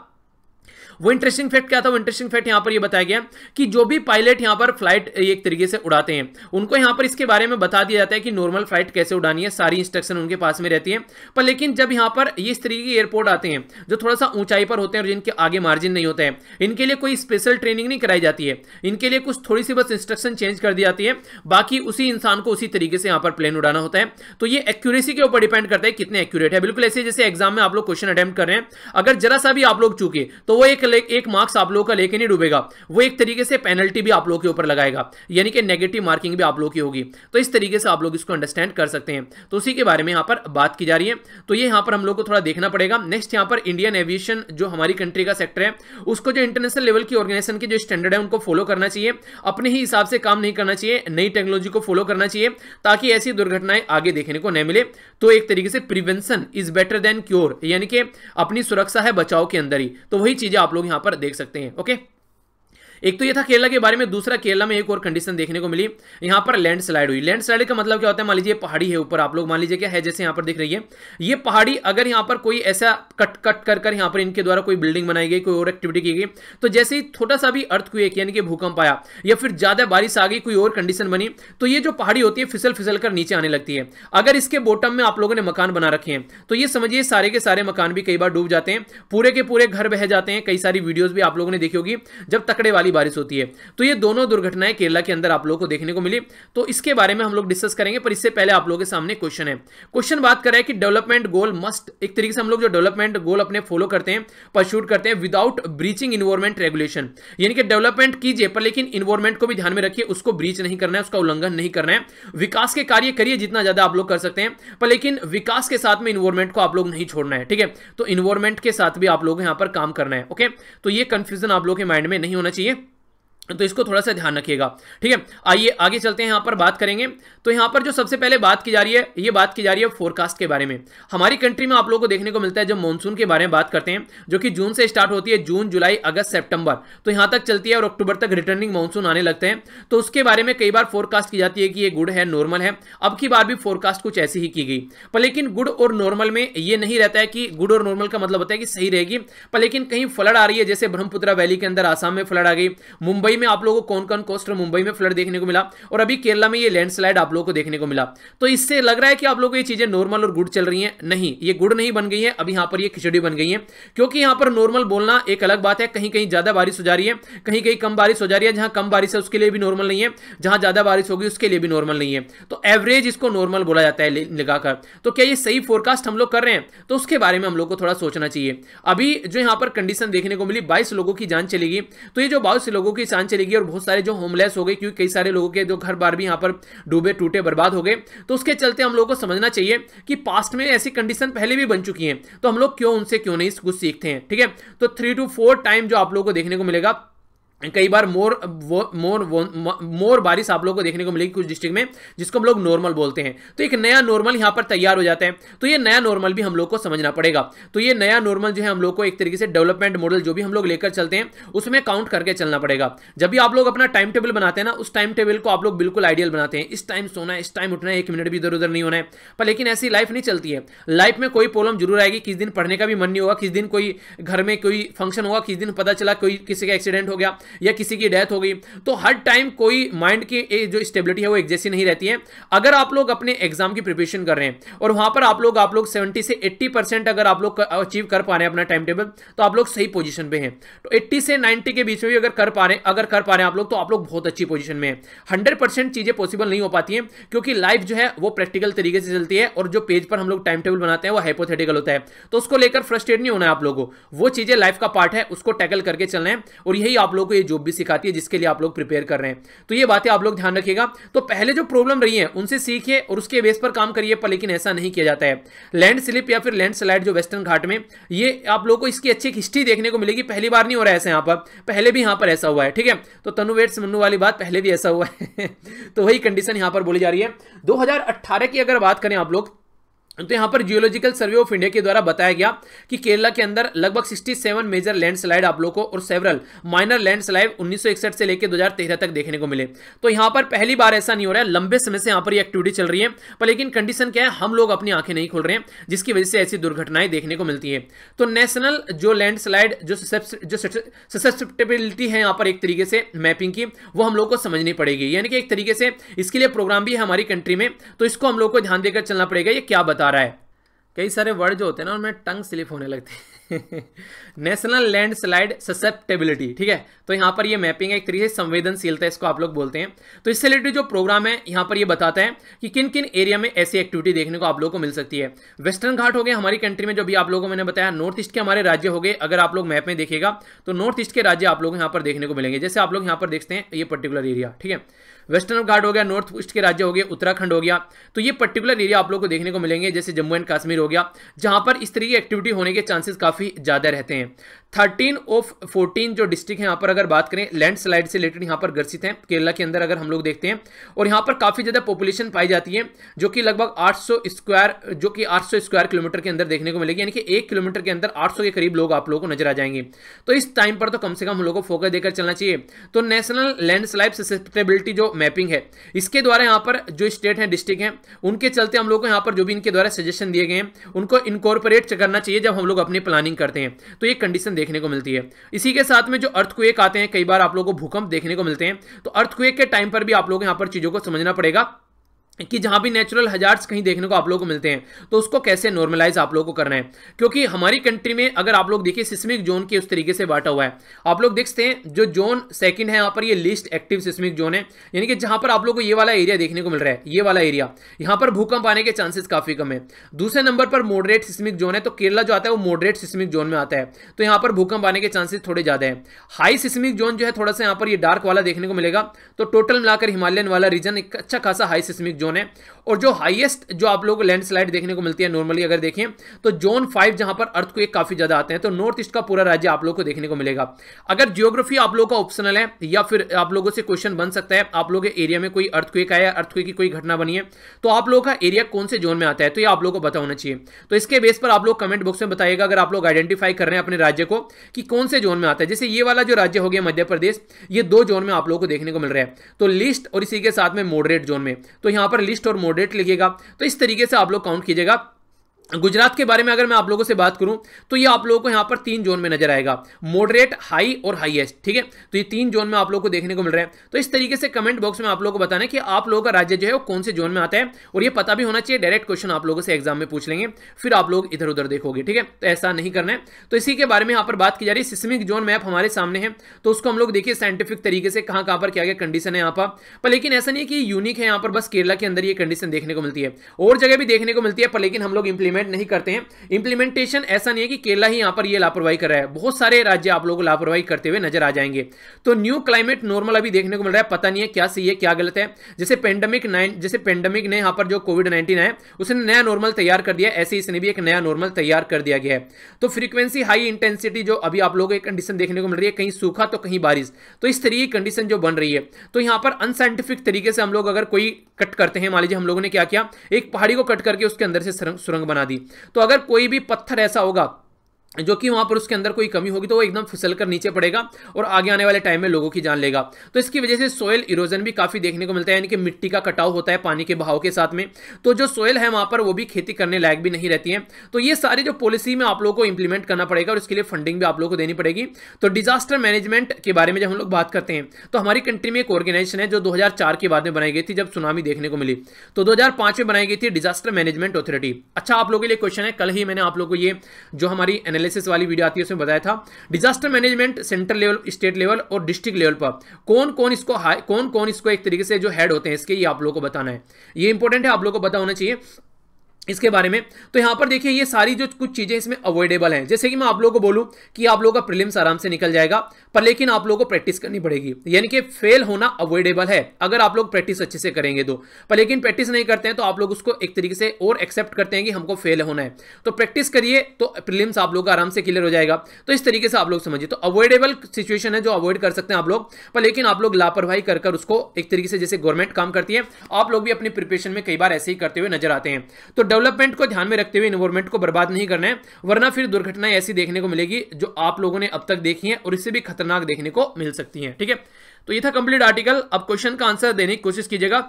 वो इंटरेस्टिंग फैक्ट क्या था वो इंटरेस्टिंग फैक्ट यहाँ पर ये बताया गया कि जो भी पायलट यहाँ पर फ्लाइट एक तरीके से उड़ाते हैं उनको यहाँ पर इसके बारे में बता दिया जाता है कि नॉर्मल फ्लाइट कैसे उड़ानी है सारी इंस्ट्रक्शन उनके पास में रहती है पर लेकिन जब यहाँ पर इस तरीके के एयरपोर्ट आते हैं जो थोड़ा सा ऊंचाई पर होते हैं और जिनके आगे मार्जिन नहीं होता है इनके लिए कोई स्पेशल ट्रेनिंग नहीं कराई जाती है इनके लिए कुछ थोड़ी सी बस इंस्ट्रक्शन चेंज कर दी जाती है बाकी उसी इंसान को उसी तरीके से यहाँ पर प्लेन उड़ाना होता है तो ये एक्यूरेसी के ऊपर डिपेंड करता है कितने एक्यूरेट है बिल्कुल ऐसे जैसे एग्जाम में आप लोग क्वेश्चन अटेम्प्ट कर रहे हैं अगर जरा सा भी आप लोग चूके तो वो एक एक एक मार्क्स आप लोगों का लेके नहीं डूबेगा वो एक तरीके से पेनल्टी भी आप लोगों के ऊपर लगाएगा यानी कि नेगेटिव मार्किंग भी आप लोगों की होगी तो इस तरीके से आप लोग इसको अंडरस्टैंड कर सकते हैं तो उसी के बारे में यहाँ पर बात की जा रही है तो ये यहाँ पर हम लोग को थोड़ा देखना पड़ेगा नेक्स्ट यहाँ पर इंडियन एविएशन जो हमारी कंट्री का सेक्टर है उसको जो इंटरनेशनल लेवल की ऑर्गेनाइजेशन के जो स्टैंडर्ड है उनको फॉलो करना चाहिए अपने ही हिसाब से काम नहीं करना चाहिए नई टेक्नोलॉजी को फॉलो करना चाहिए ताकि ऐसी दुर्घटनाएं आगे देखने को न मिले तो एक तरीके से prevention is better than cure यानी कि अपनी सुरक्षा है बचाव के अंदर ही तो वही चीजें आप आप लोग यहाँ पर देख सकते हैं ओके एक तो ये था केरला के बारे में दूसरा केरला में एक और कंडीशन देखने को मिली यहां पर लैंडस्लाइड हुई लैंडस्लाइड का मतलब क्या होता है मान लीजिए पहाड़ी है ऊपर आप लोग मान लीजिए क्या है जैसे यहां पर दिख रही है ये पहाड़ी अगर यहां पर कोई ऐसा कट कट कर कर यहां पर इनके द्वारा कोई बिल्डिंग बनाई गई कोई और एक्टिविटी की गई तो जैसे ही छोटा सा भी अर्थ क्वेक यानी कि भूकंप आया या फिर ज़्यादा बारिश आ गई कोई और कंडीशन बनी तो ये जो पहाड़ी होती है फिसल फिसल कर नीचे आने लगती है अगर इसके बॉटम में आप लोगों ने मकान बना रखे हैं तो ये समझिए सारे के सारे मकान भी कई बार डूब जाते हैं पूरे के पूरे घर बह जाते हैं कई सारी वीडियोज भी आप लोगों ने देखी होगी जब तकड़े वाली भारी बारिश होती है तो ये दोनों दुर्घटनाएं केरला के अंदर आप लोगों को देखने को मिली तो इसके बारे में हम लोग डिस्कस करेंगे पर इससे पहले आप लोगों के सामने क्वेश्चन है क्वेश्चन बात कर रहे हैं कि डेवलपमेंट गोल मस्ट एक तरीके से हम लोग जो डेवलपमेंट गोल अपने फॉलो करते हैं परशूट करते हैं विदाउट ब्रीचिंग इन्वायरमेंट रेगुलेशन यानी कि डेवलपमेंट कीजिए पर लेकिन इन्वायरमेंट को भी ध्यान में रखिए उसको ब्रीच नहीं करना है उसका उल्लंघन नहीं करना है विकास के कार्य करिए जितना ज्यादा आप लोग कर सकते हैं पर लेकिन विकास के साथ में इन्वायरमेंट को आप लोग नहीं छोड़ना है ठीक है तो इन्वायरमेंट के साथ भी आप लोग यहां पर काम करना है ओके तो ये कंफ्यूजन आप लोग के माइंड में नहीं होना चाहिए तो इसको थोड़ा सा ध्यान रखिएगा ठीक है आइए आगे चलते हैं यहां पर बात करेंगे तो यहां पर जो सबसे पहले बात की जा रही है ये बात की जा रही है फोरकास्ट के बारे में हमारी कंट्री में आप लोगों को देखने को मिलता है जब मानसून के बारे में बात करते हैं जो कि जून से स्टार्ट होती है जून जुलाई अगस्त सेप्टेंबर तो यहां तक चलती है और अक्टूबर तक रिटर्निंग मानसून आने लगते हैं तो उसके बारे में कई बार फोरकास्ट की जाती है कि ये गुड है नॉर्मल है अब की बार भी फोरकास्ट कुछ ऐसी ही की गई पर लेकिन गुड और नॉर्मल में ये नहीं रहता है कि गुड और नॉर्मल का मतलब होता है कि सही रहेगी पर लेकिन कहीं फ्लड आ रही है जैसे ब्रह्मपुत्रा वैली के अंदर आसाम में फ्लड आ गई मुंबई मुंबई में आप लोगों को कौन कौन कोस्ट और मुंबई में फ्लड देखने को मिला और अभी केरला में ये लैंडस्लाइड आप लोगों को देखने को मिला तो इससे लग रहा है कि आप लोगों को ये चीजें नॉर्मल और गुड चल रही हैं नहीं ये गुड़ नहीं बन गई है अभी यहाँ पर ये खिचड़ी बन गई है क्योंकि यहाँ पर नॉर्मल बोलना एक अलग बात है कहीं कहीं ज्यादा बारिश हो जा रही है कहीं कहीं कम बारिश हो जा रही है जहां कम बारिश है उसके लिए भी नॉर्मल नहीं है जहां ज्यादा बारिश होगी उसके लिए भी नॉर्मल नहीं है तो एवरेज इसको नॉर्मल बोला जाता है लगाकर तो क्या ये सही फोरकास्ट हम लोग कर रहे हैं तो उसके बारे में हम लोग को थोड़ा सोचना चाहिए अभी जो यहाँ पर कंडीशन देखने को मिली बाईस लोगों की जान चलेगी तो ये जो बाईस लोगों की जान चली गई और बहुत सारे जो होमलेस हो गए क्योंकि कई सारे लोगों के जो घर बार भी यहाँ पर डूबे टूटे बर्बाद हो गए तो उसके चलते हम लोगों को समझना चाहिए कि पास्ट में ऐसी कंडीशन पहले भी बन चुकी है तो हम लोग क्यों उनसे क्यों नहीं कुछ सीखते हैं ठीक है तो थ्री टू फोर टाइम जो आप लोगों को देखने को मिलेगा कई बार मोर वो मोर वो, मोर बारिश आप लोगों को देखने को मिलेगी कुछ डिस्ट्रिक्ट में जिसको हम लोग नॉर्मल बोलते हैं तो एक नया नॉर्मल यहाँ पर तैयार हो जाता है तो ये नया नॉर्मल भी हम लोग को समझना पड़ेगा तो ये नया नॉर्मल जो है हम लोग को एक तरीके से डेवलपमेंट मॉडल जो भी हम लोग लेकर चलते हैं उसमें काउंट करके चलना पड़ेगा जब भी आप लोग अपना टाइम टेबल बनाते हैं ना उस टाइम टेबल को आप लोग बिल्कुल आइडियल बनाते हैं इस टाइम सोना है इस टाइम उठना है एक मिनट भी इधर उधर नहीं होना है पर लेकिन ऐसी लाइफ नहीं चलती है लाइफ में कोई प्रॉब्लम जरूर आएगी किस दिन पढ़ने का भी मन नहीं होगा किस दिन कोई घर में कोई फंक्शन होगा किस दिन पता चला कोई किसी का एक्सीडेंट हो गया या किसी की डेथ हो गई तो हर टाइम कोई माइंड की जो स्टेबिलिटी है वो एक नहीं रहती है अगर आप लोग अपने एग्जाम की प्रिपरेशन कर रहे हैं और वहां पर आप लोग आप लोग सेवेंटी से एट्टी परसेंट अगर आप लोग अचीव कर पा रहे हैं अपना टाइम टेबल तो आप लोग सही पोजिशन पे हैं तो एट्टी से नाइन्टी के बीच में भी अगर कर पा रहे हैं अगर कर पा रहे हैं आप लोग तो आप लोग बहुत अच्छी पोजिशन में हैं हंड्रेड परसेंट चीज़ें पॉसिबल नहीं हो पाती है क्योंकि लाइफ जो है वो प्रैक्टिकल तरीके से चलती है और जो पेज पर हम लोग टाइम टेबल बनाते हैं वो हाइपोथेटिकल होता है तो उसको लेकर फ्रस्ट्रेट नहीं होना है आप लोगों को वो चीज़ें लाइफ का पार्ट है उसको टैकल करके चलना है और यही आप लोगों को लिए जॉब भी सिखाती है जिसके लिए आप लोग प्रिपेयर कर रहे हैं तो ये बातें आप लोग ध्यान रखिएगा तो पहले जो प्रॉब्लम रही है उनसे सीखिए और उसके बेस पर काम करिए पर लेकिन ऐसा नहीं किया जाता है लैंड स्लिप या फिर लैंड स्लाइड जो वेस्टर्न घाट में ये आप लोग को इसकी अच्छी हिस्ट्री देखने को मिलेगी पहली बार नहीं हो रहा है ऐसा यहाँ पर पहले भी यहाँ पर ऐसा हुआ है ठीक है तो तनुवेट मनु वाली बात पहले भी ऐसा हुआ है तो वही कंडीशन यहाँ पर बोली जा रही है दो की अगर बात करें आप लोग तो यहाँ पर जियोलॉजिकल सर्वे ऑफ इंडिया के द्वारा बताया गया कि केरला के अंदर लगभग 67 मेजर लैंडस्लाइड आप लोगों को और सेवरल माइनर लैंडस्लाइड 1961 से लेकर 2013 तक देखने को मिले तो यहां पर पहली बार ऐसा नहीं हो रहा है लंबे समय से यहाँ पर ये एक्टिविटी चल रही है पर लेकिन कंडीशन क्या है हम लोग अपनी आंखें नहीं खोल रहे हैं जिसकी वजह से ऐसी दुर्घटनाएं देखने को मिलती है तो नेशनल जो लैंड जो जो ससेप्टेबिलिटी है यहां पर एक तरीके से मैपिंग की वो हम लोग को समझनी पड़ेगी यानी कि एक तरीके से इसके लिए प्रोग्राम भी है हमारी कंट्री में तो इसको हम लोग को ध्यान देकर चलना पड़ेगा ये क्या बता बता रहा है कई सारे वर्ड जो होते हैं ना उनमें टंग स्लिप होने लगती है नेशनल लैंडस्लाइड ससेप्टेबिलिटी ठीक है तो यहां पर ये मैपिंग है एक तरीके से संवेदनशीलता इसको आप लोग बोलते हैं तो इससे रिलेटेड जो प्रोग्राम है यहां पर ये बताता है कि किन किन एरिया में ऐसी एक्टिविटी देखने को आप लोगों को मिल सकती है वेस्टर्न घाट हो गए हमारी कंट्री में जो भी आप लोगों को मैंने बताया नॉर्थ ईस्ट के हमारे राज्य हो गए अगर आप लोग मैप में देखेगा तो नॉर्थ ईस्ट के राज्य आप लोग यहां पर देखने को मिलेंगे जैसे आप लोग यहां पर देखते हैं ये पर्टिकुलर एरिया ठीक है वेस्टर्न घाट हो गया नॉर्थ ईस्ट के राज्य हो गए उत्तराखंड हो गया तो ये पर्टिकुलर एरिया आप लोग को देखने को मिलेंगे जैसे जम्मू एंड कश्मीर हो गया जहां पर इस तरह की एक्टिविटी होने के चांसेस काफी काफ़ी ज़्यादा रहते हैं थर्टीन ऑफ फोर्टीन जो डिस्ट्रिक्ट है यहाँ पर अगर बात करें लैंडस्लाइड से रिलेटेड यहाँ पर ग्रसित हैं केरला के अंदर अगर हम लोग देखते हैं और यहाँ पर काफ़ी ज़्यादा पॉपुलेशन पाई जाती है जो कि लगभग 800 स्क्वायर जो कि 800 स्क्वायर किलोमीटर के अंदर देखने को मिलेगी यानी कि एक किलोमीटर के अंदर आठ के करीब लोग आप लोगों को नजर आ जाएंगे तो इस टाइम पर तो कम से कम हम लोग को फोकस देकर चलना चाहिए तो नेशनल लैंडस्लाइड ससेप्टेबिलिटी जो मैपिंग है इसके द्वारा यहाँ पर जो स्टेट है डिस्ट्रिक्ट है उनके चलते हम लोग को यहाँ पर जो भी इनके द्वारा सजेशन दिए गए हैं उनको इनकॉर्पोरेट करना चाहिए जब हम लोग अपनी प्लानिंग करते हैं तो ये कंडीशन देखने को मिलती है इसी के साथ में जो अर्थक्वेक आते हैं कई बार आप लोगों को भूकंप देखने को मिलते हैं तो अर्थक्वेक के टाइम पर भी आप लोग यहां पर चीज़ों को समझना पड़ेगा कि जहां भी नेचुरल हजार्ड्स कहीं देखने को आप लोगों को मिलते हैं तो उसको कैसे नॉर्मलाइज आप लोगों को करना है क्योंकि हमारी कंट्री में अगर आप लोग देखिए सिस्मिक जोन के उस तरीके से बांटा हुआ है आप लोग देखते हैं जो जोन सेकंड है यहां पर ये लिस्ट एक्टिव सिस्मिक जोन है यानी कि जहां पर आप लोग को ये वाला एरिया देखने को मिल रहा है ये वाला एरिया यहां पर भूकंप आने के चांसेस काफ़ी कम है दूसरे नंबर पर मॉडरेट सिस्मिक जोन है तो केरला जो आता है वो मॉडरेट सिस्मिक जोन में आता है तो यहां पर भूकंप आने के चांसेस थोड़े ज़्यादा है हाई सिस्मिक जोन जो है थोड़ा सा यहां पर ये डार्क वाला देखने को मिलेगा तो टोटल मिलाकर हिमालयन वाला रीजन एक अच्छा खासा हाई सिस्मिक जोन जोन है और जो हाईएस्ट जो आप लोगों को लैंडस्लाइड देखने को मिलती है नॉर्मली अगर देखें तो जोन फाइव जहां पर अर्थ को एक काफी ज्यादा आते हैं तो नॉर्थ ईस्ट का पूरा राज्य आप लोग को देखने को मिलेगा अगर जियोग्राफी आप लोग का ऑप्शनल है या फिर आप लोगों से क्वेश्चन बन सकता है आप लोग एरिया में कोई अर्थ आया अर्थ की कोई घटना बनी है तो आप लोगों का एरिया कौन से जोन में आता है तो ये आप लोगों को पता होना चाहिए तो इसके बेस पर आप लोग कमेंट बॉक्स में बताइएगा अगर आप लोग आइडेंटिफाई कर रहे हैं अपने राज्य को कि कौन से जोन में आता है जैसे ये वाला जो राज्य हो गया मध्य प्रदेश ये दो जोन में आप लोगों को देखने को मिल रहा है तो लिस्ट और इसी के साथ में मॉडरेट जोन में तो यहां पर लिस्ट और मोडेट लिखिएगा तो इस तरीके से आप लोग काउंट कीजिएगा गुजरात के बारे में अगर मैं आप लोगों से बात करूं तो ये आप लोगों को यहां पर तीन जोन में नजर आएगा मॉडरेट हाई और हाईएस्ट ठीक है तो ये तीन जोन में आप लोगों को देखने को मिल रहा है तो इस तरीके से कमेंट बॉक्स में आप लोगों को बताना कि आप लोगों का राज्य जो है वो कौन से जोन में आता है और ये पता भी होना चाहिए डायरेक्ट क्वेश्चन आप लोगों से एग्जाम में पूछ लेंगे फिर आप लोग इधर उधर देखोगे ठीक है तो ऐसा नहीं करना है तो इसी के बारे में यहाँ पर बात की जा रही है सिस्मिक जोन मैप हमारे सामने है तो उसको हम लोग देखिए साइंटिफिक तरीके से कहाँ कहाँ पर क्या क्या कंडीशन है यहाँ पर लेकिन ऐसा नहीं है कि यूनिक है यहाँ पर बस केरला के अंदर ये कंडीशन देखने को मिलती है और जगह भी देखने को मिलती है पर लेकिन हम लोग इंप्लीमेंट इम्प्लीमेंट नहीं करते हैं इम्प्लीमेंटेशन ऐसा नहीं है कि केरला ही यहां पर ये लापरवाही कर रहा है बहुत सारे राज्य आप लोगों को लापरवाही करते हुए नजर आ जाएंगे तो न्यू क्लाइमेट नॉर्मल अभी देखने को मिल रहा है पता नहीं है क्या सही है क्या गलत है जैसे पेंडेमिक नाइन जैसे पेंडेमिक ने यहां पर जो कोविड नाइन्टीन है उसने नया नॉर्मल तैयार कर दिया ऐसे इसने भी एक नया नॉर्मल तैयार कर दिया गया है तो फ्रीक्वेंसी हाई इंटेंसिटी जो अभी आप लोगों को कंडीशन देखने को मिल रही है कहीं सूखा तो कहीं बारिश तो इस तरह की कंडीशन जो बन रही है तो यहां पर अनसाइंटिफिक तरीके से हम लोग अगर कोई कट करते हैं मान लीजिए हम लोगों ने क्या किया एक पहाड़ी को कट करके उसके अंदर से सुरंग बना बना दी तो अगर कोई भी पत्थर ऐसा होगा जो कि वहां पर उसके अंदर कोई कमी होगी तो वो एकदम फिसल कर नीचे पड़ेगा और आगे आने वाले टाइम में लोगों की जान लेगा तो इसकी वजह से सोयल इरोजन भी काफ़ी देखने को मिलता है यानी कि मिट्टी का कटाव होता है पानी के बहाव के साथ में तो जो सोयल है वहां पर वो भी खेती करने लायक भी नहीं रहती है तो ये सारी जो पॉलिसी में आप लोगों को इंप्लीमेंट करना पड़ेगा और इसके लिए फंडिंग भी आप लोगों को देनी पड़ेगी तो डिजास्टर मैनेजमेंट के बारे में जब हम लोग बात करते हैं तो हमारी कंट्री में एक ऑर्गेनाइजेशन है जो दो के बाद में बनाई गई थी जब सुनामी देखने को मिली तो दो में बनाई गई थी डिजास्टर मैनेजमेंट अथॉरिटी अच्छा आप लोगों के लिए क्वेश्चन है कल ही मैंने आप लोगों को ये जो हमारी एनालिसिस वाली वीडियो आती है उसमें बताया था disaster management central level state level और डिस्ट्रिक्ट लेवल पर कौन कौन इसको कौन कौन इसको एक तरीके से जो हेड होते हैं इसके ये आप लोगों को बताना है ये इंपॉर्टेंट है आप लोगों को बता होना चाहिए इसके बारे में तो यहां पर देखिए ये सारी जो कुछ चीज़ें इसमें अवॉइडेबल हैं जैसे कि मैं आप लोगों को बोलूं कि आप लोगों का प्रीलिम्स आराम से निकल जाएगा पर लेकिन आप लोगों को प्रैक्टिस करनी पड़ेगी यानी कि फेल होना अवॉइडेबल है अगर आप लोग प्रैक्टिस अच्छे से करेंगे तो पर लेकिन प्रैक्टिस नहीं करते हैं तो आप लोग उसको एक तरीके से और एक्सेप्ट करते हैं कि हमको फेल होना है तो प्रैक्टिस करिए तो प्रिलिम्स आप लोग का आराम से क्लियर हो जाएगा तो इस तरीके से आप लोग समझिए तो अवॉइडेबल सिचुएशन है जो अवॉइड कर सकते हैं आप लोग पर लेकिन आप लोग लापरवाही कर कर उसको एक तरीके से जैसे गवर्नमेंट काम करती है आप लोग भी अपनी प्रिपरेशन में कई बार ऐसे ही करते हुए नजर आते हैं तो डेवलपमेंट को ध्यान में रखते हुए इन्वायरमेंट को बर्बाद नहीं करना है वरना फिर दुर्घटनाएं ऐसी देखने को मिलेगी जो आप लोगों ने अब तक देखी है और इससे भी खतरनाक देखने को मिल सकती है ठीक है तो ये था कंप्लीट आर्टिकल अब क्वेश्चन का आंसर देने की कोशिश कीजिएगा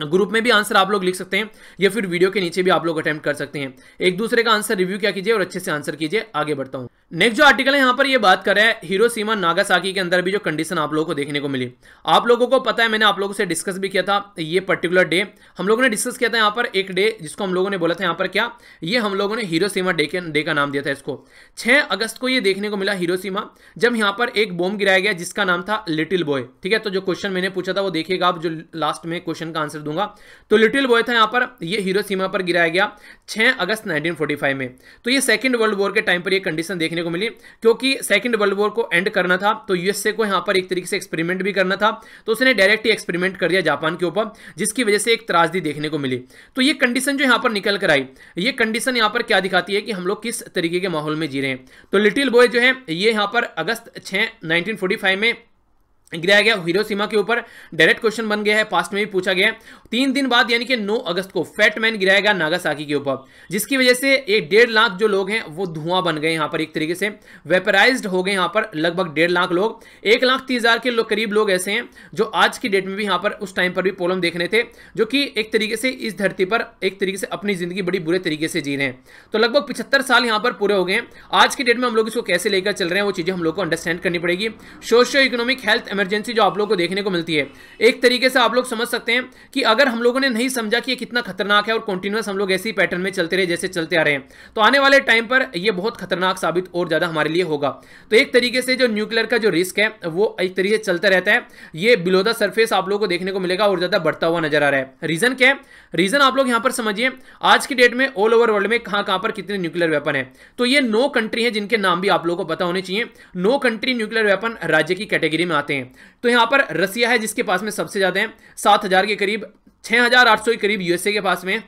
ग्रुप में भी आंसर आप लोग लिख सकते हैं या फिर वीडियो के नीचे भी आप लोग अटेम्प्ट कर सकते हैं एक दूसरे का आंसर रिव्यू क्या कीजिए और अच्छे से आंसर कीजिए आगे बढ़ता हूं नेक्स्ट जो आर्टिकल है यहाँ पर ये बात कर रहा है हीरो सीमा नागासाकी के अंदर भी जो कंडीशन आप लोगों को देखने को मिली आप लोगों को पता है मैंने आप लोगों से डिस्कस भी किया था ये पर्टिकुलर डे हम लोगों ने डिस्कस किया था यहाँ पर एक डे जिसको हम लोगों ने बोला था यहाँ पर क्या ये हम लोगों ने हीरो सीमा डे के डे का नाम दिया था इसको छह अगस्त को ये देखने को मिला हीरो सीमा जब यहाँ पर एक बॉम्ब गिराया गया जिसका नाम था लिटिल बॉय ठीक है तो जो क्वेश्चन मैंने पूछा था वो देखिएगा आप जो लास्ट में क्वेश्चन का आंसर दूंगा तो लिटिल बॉय था यहाँ पर ये हीरो सीमा पर गिराया गया 6 अगस्त 1945 में तो ये सेकंड वर्ल्ड वॉर के टाइम पर ये कंडीशन देखने को मिली क्योंकि सेकंड वर्ल्ड वॉर को एंड करना था तो यूएसए को यहाँ पर एक तरीके से एक्सपेरिमेंट भी करना था तो उसने डायरेक्ट ही एक्सपेरिमेंट कर दिया जापान के ऊपर जिसकी वजह से एक त्रासदी देखने को मिली तो ये कंडीशन जो यहाँ पर निकल कर आई ये कंडीशन यहाँ पर क्या दिखाती है कि हम लोग किस तरीके के माहौल में जी रहे हैं तो लिटिल बॉय जो है ये यहाँ पर अगस्त छः नाइनटीन में गिराया गया हिरोशिमा के ऊपर डायरेक्ट क्वेश्चन बन गया है पास्ट में भी पूछा गया है तीन दिन बाद यानी कि 9 अगस्त को फैट मैन गिराया गया नागासाकी के ऊपर जिसकी वजह से एक डेढ़ लाख जो लोग हैं वो धुआं बन गए यहां पर एक तरीके से वेपराइज हो गए यहां पर लगभग डेढ़ लाख लोग एक लाख तीस हज़ार के लो, करीब लोग ऐसे हैं जो आज की डेट में भी यहां पर उस टाइम पर भी प्रॉब्लम देख रहे थे जो कि एक तरीके से इस धरती पर एक तरीके से अपनी ज़िंदगी बड़ी बुरे तरीके से जी रहे हैं तो लगभग पिछहत्तर साल यहां पर पूरे हो गए आज की डेट में हम लोग इसको कैसे लेकर चल रहे हैं वो चीज़ें हम लोग को अंडरस्टैंड करनी पड़ेगी सोशियो इकोनॉमिक हेल्थ इमरजेंसी जो आप लोग को देखने को मिलती है एक तरीके से आप लोग समझ सकते हैं कि अगर हम लोगों ने नहीं समझा कि ये कितना खतरनाक है और कंटिन्यूस हम लोग ऐसे ही पैटर्न में चलते रहे जैसे चलते आ रहे हैं तो आने वाले टाइम पर यह बहुत खतरनाक साबित और ज़्यादा हमारे लिए होगा तो एक तरीके से जो न्यूक्लियर का जो रिस्क है वो एक तरीके से चलता रहता है ये बिलो द सर्फेस आप लोग को देखने को मिलेगा और ज़्यादा बढ़ता हुआ नजर आ रहा है रीज़न क्या है रीजन आप लोग यहां पर समझिए आज की डेट में ऑल ओवर वर्ल्ड में कहां कहां पर कितने न्यूक्लियर वेपन है तो ये नो कंट्री है जिनके नाम भी आप लोगों को पता होने चाहिए नो कंट्री न्यूक्लियर वेपन राज्य की कैटेगरी में आते हैं तो यहां पर रसिया है जिसके पास में सबसे ज़्यादा है सात के करीब छह के करीब यूएसए के पास में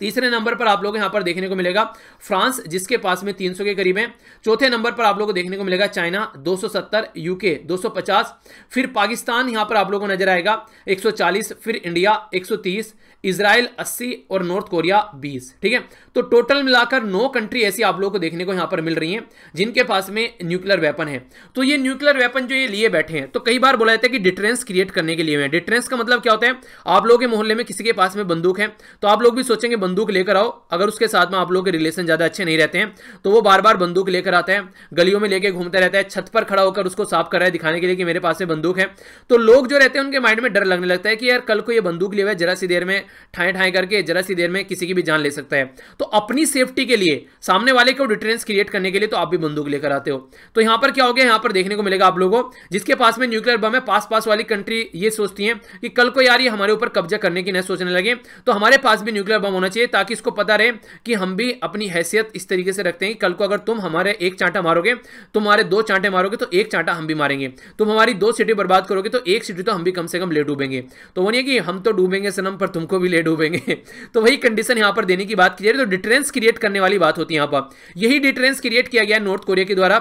तीसरे नंबर पर आप लोग यहां पर देखने को मिलेगा फ्रांस जिसके पास में 300 के करीब है चौथे नंबर पर आप लोगों को देखने को मिलेगा चाइना 270 यूके 250 फिर पाकिस्तान यहां पर आप लोगों को नजर आएगा 140 फिर इंडिया 130 इसराइल 80 और नॉर्थ कोरिया 20 ठीक है तो टोटल मिलाकर नौ कंट्री ऐसी आप लोगों को देखने को यहां पर मिल रही हैं जिनके पास में न्यूक्लियर वेपन है तो ये न्यूक्लियर वेपन जो ये लिए बैठे हैं तो कई बार बोला जाता है कि डिटरेंस क्रिएट करने के लिए डिटरेंस का मतलब क्या होता है आप लोगों के मोहल्ले में किसी के पास में बंदूक है तो आप लोग भी सोचेंगे बंदूक लेकर आओ अगर उसके साथ में आप लोग के रिलेशन ज़्यादा अच्छे नहीं रहते हैं तो वो बार बार बंदूक लेकर आता है गलियों में लेके घूमते रहते हैं छत पर खड़ा होकर उसको साफ कर रहा है दिखाने के लिए कि मेरे पास से बंदूक है तो लोग जो रहते हैं उनके माइंड में डर लगने लगता है कि यार कल को ये बंदूक लिए हुआ जरा सी देर में ठाए ठाए करके जरा सी देर में किसी की भी जान ले सकता है तो अपनी सेफ्टी के लिए सामने वाले को डिटेरेंस क्रिएट करने के लिए तो आप भी बंदूक लेकर आते हो तो यहां पर क्या हो गया यहां पर देखने को मिलेगा आप लोगों जिसके पास में न्यूक्लियर बम है पास पास वाली कंट्री ये सोचती है कि कल को यार ये हमारे ऊपर कब्जा करने की न सोचने लगे तो हमारे पास भी न्यूक्लियर बम होना होना चाहिए ताकि इसको पता रहे कि हम भी अपनी हैसियत इस तरीके से रखते हैं कि कल को अगर तुम हमारे एक चांटा मारोगे तुम्हारे दो चांटे मारोगे तो एक चांटा हम भी मारेंगे तुम हमारी दो सीटें बर्बाद करोगे तो एक सीटी तो हम भी कम से कम ले डूबेंगे तो वो नहीं कि हम तो डूबेंगे सनम पर तुमको भी ले डूबेंगे तो वही कंडीशन यहां पर देने की बात की जा रही है तो डिटरेंस क्रिएट करने वाली बात होती है यहां पर यही डिटरेंस क्रिएट किया गया नॉर्थ कोरिया के द्वारा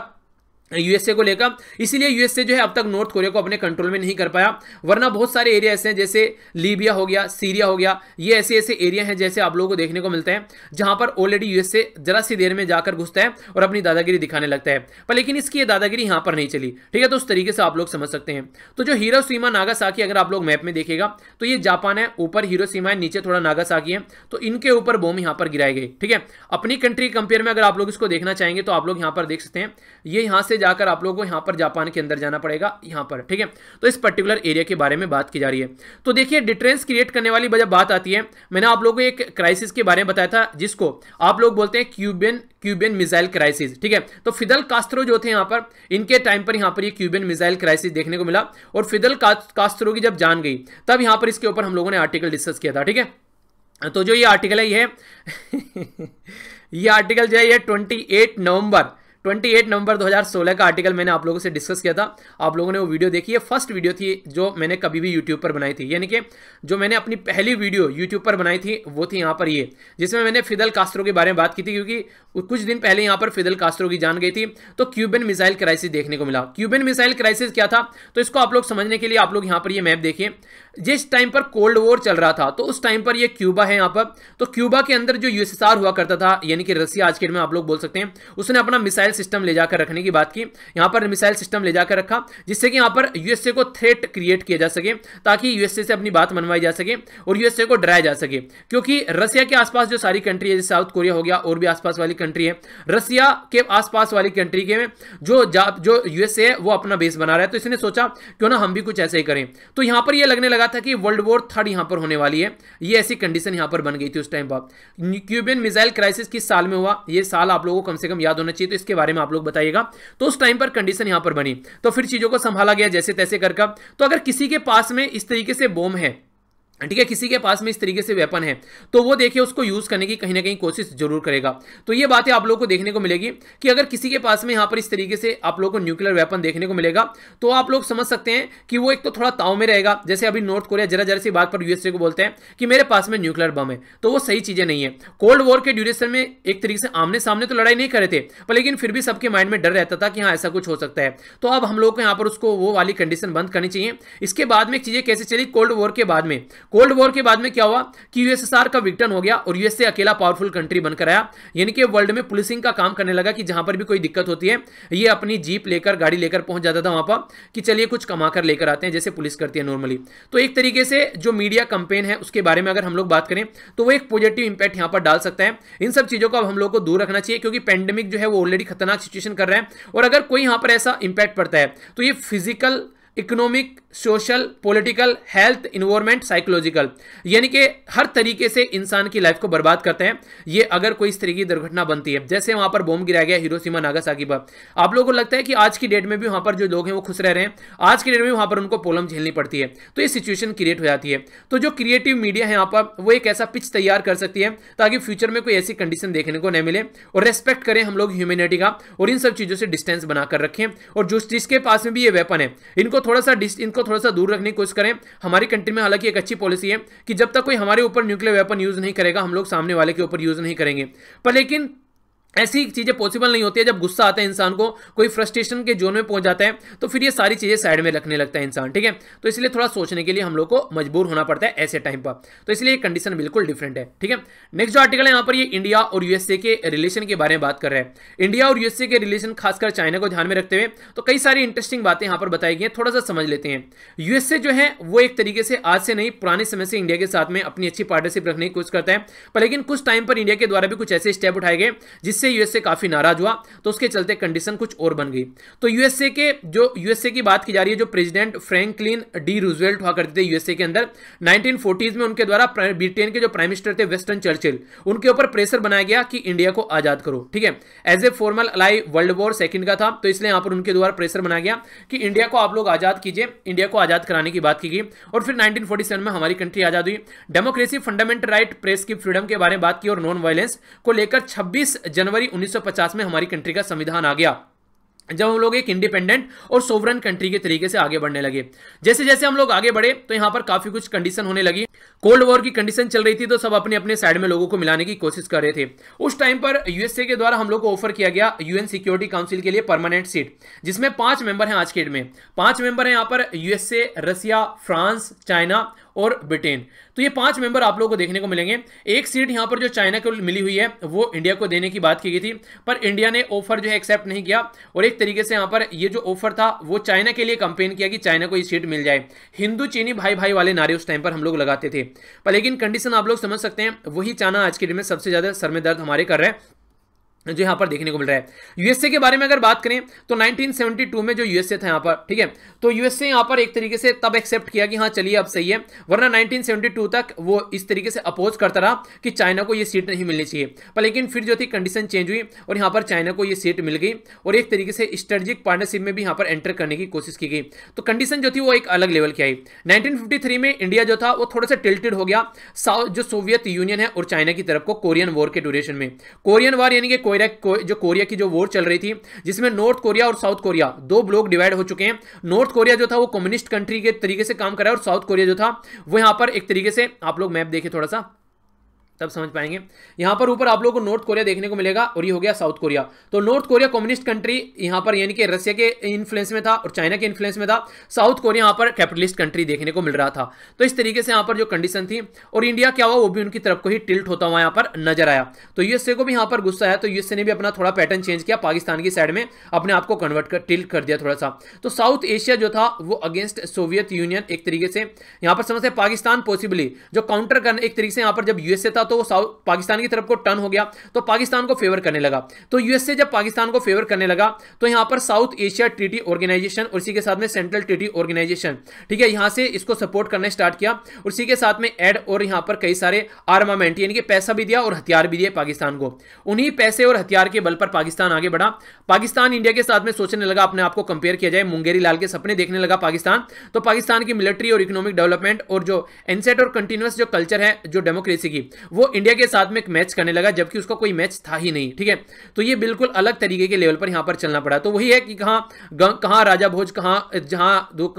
यूएसए को लेकर इसीलिए यूएसए जो है अब तक नॉर्थ कोरिया को अपने कंट्रोल में नहीं कर पाया वरना बहुत सारे एरिया ऐसे हैं जैसे लीबिया हो गया सीरिया हो गया ये ऐसे ऐसे एरिया हैं जैसे आप लोगों को देखने को मिलते हैं जहां पर ऑलरेडी यूएसए जरा सी देर में जाकर घुसता है और अपनी दादागिरी दिखाने लगता है पर लेकिन इसकी ये दादागिरी यहां पर नहीं चली ठीक है तो उस तरीके से आप लोग समझ सकते हैं तो जो हीरो सीमा नागासाकी अगर आप लोग मैप में देखेगा तो ये जापान है ऊपर हीरो सीमा है नीचे थोड़ा नागासाकी है तो इनके ऊपर बोम यहां पर गिराए गए ठीक है अपनी कंट्री कंपेयर में अगर आप लोग इसको देखना चाहेंगे तो आप लोग यहाँ पर देख सकते हैं ये यहाँ से जाकर आप लोगों को यहाँ पर जापान के अंदर जाना पड़ेगा यहाँ पर ठीक है तो इस पर्टिकुलर एरिया के बारे में बात की जा रही है तो देखिए डिटरेंस क्रिएट करने वाली जब बात आती है मैंने आप लोगों को एक क्राइसिस के बारे में बताया था जिसको आप लोग बोलते हैं क्यूबियन क्यूबियन मिसाइल क्राइसिस ठीक है तो फिदल कास्त्रो जो थे यहाँ पर इनके टाइम पर यहाँ पर ये क्यूबियन मिसाइल क्राइसिस देखने को मिला और फिदल कास्त्रो की जब जान गई तब यहाँ पर इसके ऊपर हम लोगों ने आर्टिकल डिस्कस किया था ठीक है तो जो ये आर्टिकल है ये ये आर्टिकल जो है ये 28 नवंबर 28 नवंबर 2016 का आर्टिकल मैंने आप लोगों से डिस्कस किया था आप लोगों ने वो वीडियो देखी है फर्स्ट वीडियो थी जो मैंने कभी भी यूट्यूब पर बनाई थी यानी कि जो मैंने अपनी पहली वीडियो यूट्यूब पर बनाई थी वो थी यहाँ पर ये जिसमें मैंने फिदल कास्त्रो के बारे में बात की थी क्योंकि कुछ दिन पहले यहाँ पर फिदल कास्त्रो की जान गई थी तो क्यूबन मिसाइल क्राइसिस देखने को मिला क्यूबन मिसाइल क्राइसिस क्या था तो इसको आप लोग समझने के लिए आप लोग यहाँ पर ये मैप देखिए जिस टाइम पर कोल्ड वॉर चल रहा था तो उस टाइम पर ये क्यूबा है यहाँ पर तो क्यूबा के अंदर जो यूएसएसआर हुआ करता था यानी कि रसिया आज के डेट में आप लोग बोल सकते हैं उसने अपना मिसाइल सिस्टम ले जाकर रखने की बात की यहाँ पर मिसाइल सिस्टम ले जाकर रखा जिससे कि यहाँ पर यूएसए को थ्रेट क्रिएट किया जा सके ताकि यूएसए से अपनी बात मनवाई जा सके और यूएसए को डराया जा सके क्योंकि रसिया के आसपास जो सारी कंट्री है जैसे साउथ कोरिया हो गया और भी आसपास वाली कंट्री है रसिया के आसपास वाली कंट्री के जो जो यूएसए है वो अपना बेस बना रहा है तो इसने सोचा क्यों ना हम भी कुछ ऐसे ही करें तो यहाँ पर यह लगने लगा था कि वर्ल्ड वॉर थर्ड यहां पर होने वाली है ये ऐसी कंडीशन यहां पर बन गई थी उस टाइम पर क्यूबियन मिसाइल क्राइसिस किस साल में हुआ ये साल आप लोगों को कम से कम याद होना चाहिए तो इसके बारे में आप लोग बताइएगा तो उस टाइम पर कंडीशन यहां पर बनी तो फिर चीज़ों को संभाला गया जैसे तैसे कर तो अगर किसी के पास में इस तरीके से बॉम्ब है ठीक है किसी के पास में इस तरीके से वेपन है तो वो देखिए उसको यूज करने की कहीं ना कहीं कोशिश जरूर करेगा तो ये बातें आप लोग को देखने को मिलेगी कि अगर किसी के पास में यहाँ पर इस तरीके से आप लोग को न्यूक्लियर वेपन देखने को मिलेगा तो आप लोग समझ सकते हैं कि वो एक तो थोड़ा ताव में रहेगा जैसे अभी नॉर्थ कोरिया जरा जरा सी बात पर यूएसए को बोलते हैं कि मेरे पास में न्यूक्लियर बम है तो वो सही चीजें नहीं है कोल्ड वॉर के ड्यूरेशन में एक तरीके से आमने सामने तो लड़ाई नहीं करे थे पर लेकिन फिर भी सबके माइंड में डर रहता था कि हाँ ऐसा कुछ हो सकता है तो अब हम लोग को यहाँ पर उसको वो वाली कंडीशन बंद करनी चाहिए इसके बाद में चीजें कैसे चली कोल्ड वॉर के बाद में कोल्ड वॉर के बाद में क्या हुआ कि यूएसएसआर का विघटन हो गया और यूएसए अकेला पावरफुल कंट्री बनकर आया यानी कि वर्ल्ड में पुलिसिंग का काम करने लगा कि जहां पर भी कोई दिक्कत होती है ये अपनी जीप लेकर गाड़ी लेकर पहुंच जाता था वहां पर कि चलिए कुछ कमाकर लेकर आते हैं जैसे पुलिस करती है नॉर्मली तो एक तरीके से जो मीडिया कंपेन है उसके बारे में अगर हम लोग बात करें तो वो एक पॉजिटिव इंपैक्ट यहाँ पर डाल सकता है इन सब चीज़ों को अब हम लोग को दूर रखना चाहिए क्योंकि पेंडेमिक जो है वो ऑलरेडी खतरनाक सिचुएशन कर रहे हैं और अगर कोई यहाँ पर ऐसा इंपैक्ट पड़ता है तो ये physical economic social political health environment psychological यानी कि हर तरीके से इंसान की लाइफ को बर्बाद करते हैं ये अगर कोई इस तरीके की दुर्घटना बनती है जैसे वहां पर बॉम्ब गिराया गया हिरोशिमा नागासाकी पर आप लोगों को लगता है कि आज की डेट में भी वहां पर जो लोग हैं वो खुश रह रहे हैं आज की डेट में वहां पर उनको प्रॉब्लम झेलनी पड़ती है तो ये सिचुएशन क्रिएट हो जाती है तो जो क्रिएटिव मीडिया है यहाँ पर वो एक ऐसा पिच तैयार कर सकती है ताकि फ्यूचर में कोई ऐसी कंडीशन देखने को न मिले और रेस्पेक्ट करें हम लोग ह्यूमेनिटी का और इन सब चीज़ों से डिस्टेंस बनाकर रखें और जो जिसके पास में भी ये वेपन है इनको थोड़ा सा डिस्ट इनको थोड़ा सा दूर रखने की कोशिश करें हमारी कंट्री में हालांकि एक अच्छी पॉलिसी है कि जब तक कोई हमारे ऊपर न्यूक्लियर वेपन यूज़ नहीं करेगा हम लोग सामने वाले के ऊपर यूज़ नहीं करेंगे पर लेकिन ऐसी चीज़ें पॉसिबल नहीं होती है जब गुस्सा आता है इंसान को कोई फ्रस्ट्रेशन के जोन में पहुंच जाता है तो फिर ये सारी चीज़ें साइड में रखने लगता है इंसान ठीक है तो इसलिए थोड़ा सोचने के लिए हम लोग को मजबूर होना पड़ता है ऐसे टाइम पर तो इसलिए कंडीशन बिल्कुल डिफरेंट है ठीक है नेक्स्ट जो आर्टिकल है यहाँ पर ये इंडिया और यूएसए के रिलेशन के बारे में बात कर रहे हैं इंडिया और यूएसए के रिलेशन खासकर चाइना को ध्यान में रखते हुए तो कई सारी इंटरेस्टिंग बातें यहां पर बताई गई है थोड़ा सा समझ लेते हैं यूएसए जो है वो एक तरीके से आज से नहीं पुराने समय से इंडिया के साथ में अपनी अच्छी पार्टनरशिप रखने की कोशिश करता है पर लेकिन कुछ टाइम पर इंडिया के द्वारा भी कुछ ऐसे स्टेप उठाए गए जिस इससे यूएसए काफ़ी नाराज हुआ तो उसके चलते कंडीशन कुछ और बन गई तो यूएसए के जो यूएसए की बात की जा रही है जो प्रेसिडेंट फ्रैंकलिन डी रूजवेल्ट हुआ करते थे यूएसए के अंदर 1940s में उनके द्वारा ब्रिटेन के जो प्राइम मिनिस्टर थे वेस्टर्न चर्चिल उनके ऊपर प्रेशर बनाया गया कि इंडिया को आज़ाद करो ठीक है as a formal ally world war second का था तो इसलिए यहां पर उनके द्वारा प्रेशर बनाया गया कि इंडिया को आप लोग आज़ाद कीजिए इंडिया को आज़ाद कराने की बात की गई और फिर नाइनटीन में हमारी कंट्री आज़ाद हुई डेमोक्रेसी फंडामेंटल राइट प्रेस की फ्रीडम के बारे में बात की और नॉन वायलेंस को लेकर छब्बीस जनवरी जनवरी 1950 में हमारी कंट्री का संविधान आ गया जब हम लोग एक इंडिपेंडेंट और सोवरन कंट्री के तरीके से आगे बढ़ने लगे जैसे जैसे हम लोग आगे बढ़े तो यहाँ पर काफी कुछ कंडीशन होने लगी कोल्ड वॉर की कंडीशन चल रही थी तो सब अपने अपने साइड में लोगों को मिलाने की कोशिश कर रहे थे उस टाइम पर यूएसए के द्वारा हम लोग को ऑफर किया गया यूएन सिक्योरिटी काउंसिल के लिए परमानेंट सीट जिसमें पांच मेंबर हैं आज के डेट में पांच मेंबर हैं यहाँ पर यूएसए रसिया फ्रांस चाइना और ब्रिटेन तो ये पांच मेंबर आप लोगों को देखने को मिलेंगे एक सीट यहां पर जो चाइना को मिली हुई है वो इंडिया को देने की बात की गई थी पर इंडिया ने ऑफर जो है एक्सेप्ट नहीं किया और एक तरीके से यहां पर ये जो ऑफर था वो चाइना के लिए कंपेन किया कि चाइना को ये सीट मिल जाए हिंदू चीनी भाई भाई वाले नारे उस टाइम पर हम लोग लगाते थे पर लेकिन कंडीशन आप लोग समझ सकते हैं वही चाइना आज के डेट में सबसे ज़्यादा सर में दर्द हमारे कर रहे हैं जो यहां पर देखने को मिल रहा है यूएसए के बारे में अगर बात करें तो 1972 में जो यूएसए था यहां पर ठीक है तो यूएसए यहां पर एक तरीके से तब एक्सेप्ट किया कि हाँ चलिए अब सही है वरना 1972 तक वो इस तरीके से अपोज करता रहा कि चाइना को ये सीट नहीं मिलनी चाहिए पर लेकिन फिर जो थी कंडीशन चेंज हुई और यहां पर चाइना को यह सीट मिल गई और एक तरीके से स्ट्रेटेजिक पार्टनरशिप में भी यहां पर एंटर करने की कोशिश की गई तो कंडीशन जो थी वो एक अलग लेवल की आई नाइनटीन में इंडिया जो था वो थोड़ा सा टिल्टेड हो गया जो सोवियत यूनियन है और चाइना की तरफ को कोरियन वॉर के ड्यूरेशन में कोरियन वॉर यानी कि कोरिया जो कोरिया की जो वॉर चल रही थी जिसमें नॉर्थ कोरिया और साउथ कोरिया दो ब्लॉक डिवाइड हो चुके हैं नॉर्थ कोरिया जो था वो कम्युनिस्ट कंट्री के तरीके से काम कर रहा है और साउथ कोरिया जो था वो यहाँ पर एक तरीके से आप लोग मैप देखे थोड़ा सा तब समझ पाएंगे यहां पर ऊपर आप लोगों को नॉर्थ कोरिया देखने को मिलेगा और ये हो गया साउथ कोरिया तो नॉर्थ कोरिया कम्युनिस्ट कंट्री यहां पर यानी कि रशिया के इन्फ्लुएंस में था और चाइना के इन्फ्लुएंस में था साउथ कोरिया यहां पर कैपिटलिस्ट कंट्री देखने को मिल रहा था तो इस तरीके से यहां पर जो कंडीशन थी और इंडिया क्या हुआ वो भी उनकी तरफ को ही टिल्ट होता हुआ यहां पर नजर आया तो यूएसए को भी यहां पर गुस्सा आया तो यूएसए ने भी अपना थोड़ा पैटर्न चेंज किया पाकिस्तान की साइड में अपने आप को कन्वर्ट कर टिल्ट कर दिया थोड़ा सा तो साउथ एशिया जो था वो अगेंस्ट सोवियत यूनियन एक तरीके से यहां पर समझते पाकिस्तान पॉसिबली जो काउंटर करने एक तरीके से यहां पर जब यूएसए था तो वो पाकिस्तान की तरफ को टर्न हो गया तो पाकिस्तान को फेवर करने लगा तो यूएसए जब पाकिस्तान को फेवर करने लगा तो यहां पर साउथ एशिया ट्रीटी ऑर्गेनाइजेशन और इसी के साथ में सेंट्रल ट्रीटी ऑर्गेनाइजेशन ठीक है यहां से इसको सपोर्ट करने स्टार्ट किया और इसी के साथ में एड और यहां पर कई सारे आर्मामेंट यानी कि पैसा भी दिया और हथियार भी दिया पाकिस्तान को उन्हीं पैसे और हथियार के बल पर पाकिस्तान आगे बढ़ा पाकिस्तान इंडिया के साथ में सोचने लगा अपने आप को कंपेयर किया जाए मुंगेरी लाल के सपने देखने लगा पाकिस्तान तो पाकिस्तान की मिलिट्री और इकोनॉमिक डेवलपमेंट और जो एनसेट और कंटिन्यूस जो कल्चर है जो डेमोक्रेसी की वो इंडिया के साथ में एक मैच करने लगा जबकि उसका कोई मैच था ही नहीं ठीक है तो ये बिल्कुल अलग तरीके के लेवल पर यहां पर चलना पड़ा तो वही है कि कहां कहां राजा भोज कहां जहां दो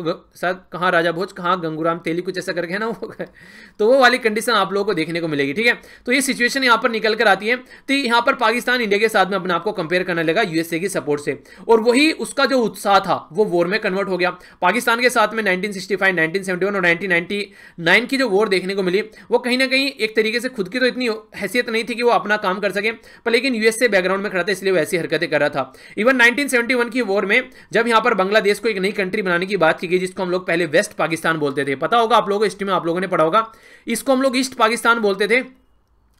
शायद राजा भोज कहां गंगूराम तेली कुछ ऐसा करके ना वो तो वो वाली कंडीशन आप लोगों को देखने को मिलेगी ठीक है तो ये सिचुएशन यहां पर निकल कर आती है तो यहां पर पाकिस्तान इंडिया के साथ में अपने आपको कंपेयर करने लगा यूएसए की सपोर्ट से और वही उसका जो उत्साह था वो वॉर में कन्वर्ट हो गया पाकिस्तान के साथ में नाइनटीन सिक्सटी और नाइनटीन की जो वॉर देखने को मिली वो कहीं ना कहीं एक तरीके से खुद उनकी तो इतनी हैसियत नहीं थी कि वो अपना काम कर सके पर लेकिन यूएसए बैकग्राउंड में खड़ा था इसलिए वो ऐसी हरकतें कर रहा था इवन 1971 की वॉर में जब यहाँ पर बांग्लादेश को एक नई कंट्री बनाने की बात की गई जिसको हम लोग पहले वेस्ट पाकिस्तान बोलते थे पता होगा आप लोगों हिस्ट्री में आप लोगों ने पढ़ा होगा इसको हम लोग ईस्ट पाकिस्तान बोलते थे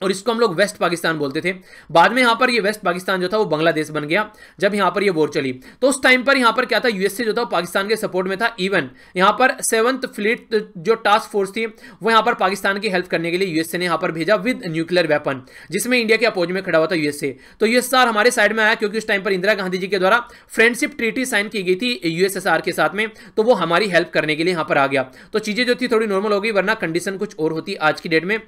और इसको हम लोग वेस्ट पाकिस्तान बोलते थे बाद में यहां पर ये वेस्ट पाकिस्तान जो था वो बांग्लादेश बन गया जब यहां पर ये वॉर चली तो उस टाइम पर यहां पर क्या था यूएसए जो था वो पाकिस्तान के सपोर्ट में था इवन यहां पर सेवंथ फ्लीट जो टास्क फोर्स थी वो यहां पर पाकिस्तान की हेल्प करने के लिए यूएसए ने यहां पर भेजा विद न्यूक्लियर वेपन जिसमें इंडिया के अपोज में खड़ा हुआ था यूएसए तो यूएसआर हमारे साइड में आया क्योंकि उस टाइम पर इंदिरा गांधी जी के द्वारा फ्रेंडशिप ट्रीटी साइन की गई थी यूएसएसआर के साथ में तो वो हमारी हेल्प करने के लिए यहां पर आ गया तो चीजें जो थी थोड़ी नॉर्मल हो गई वरना कंडीशन कुछ और होती आज की डेट में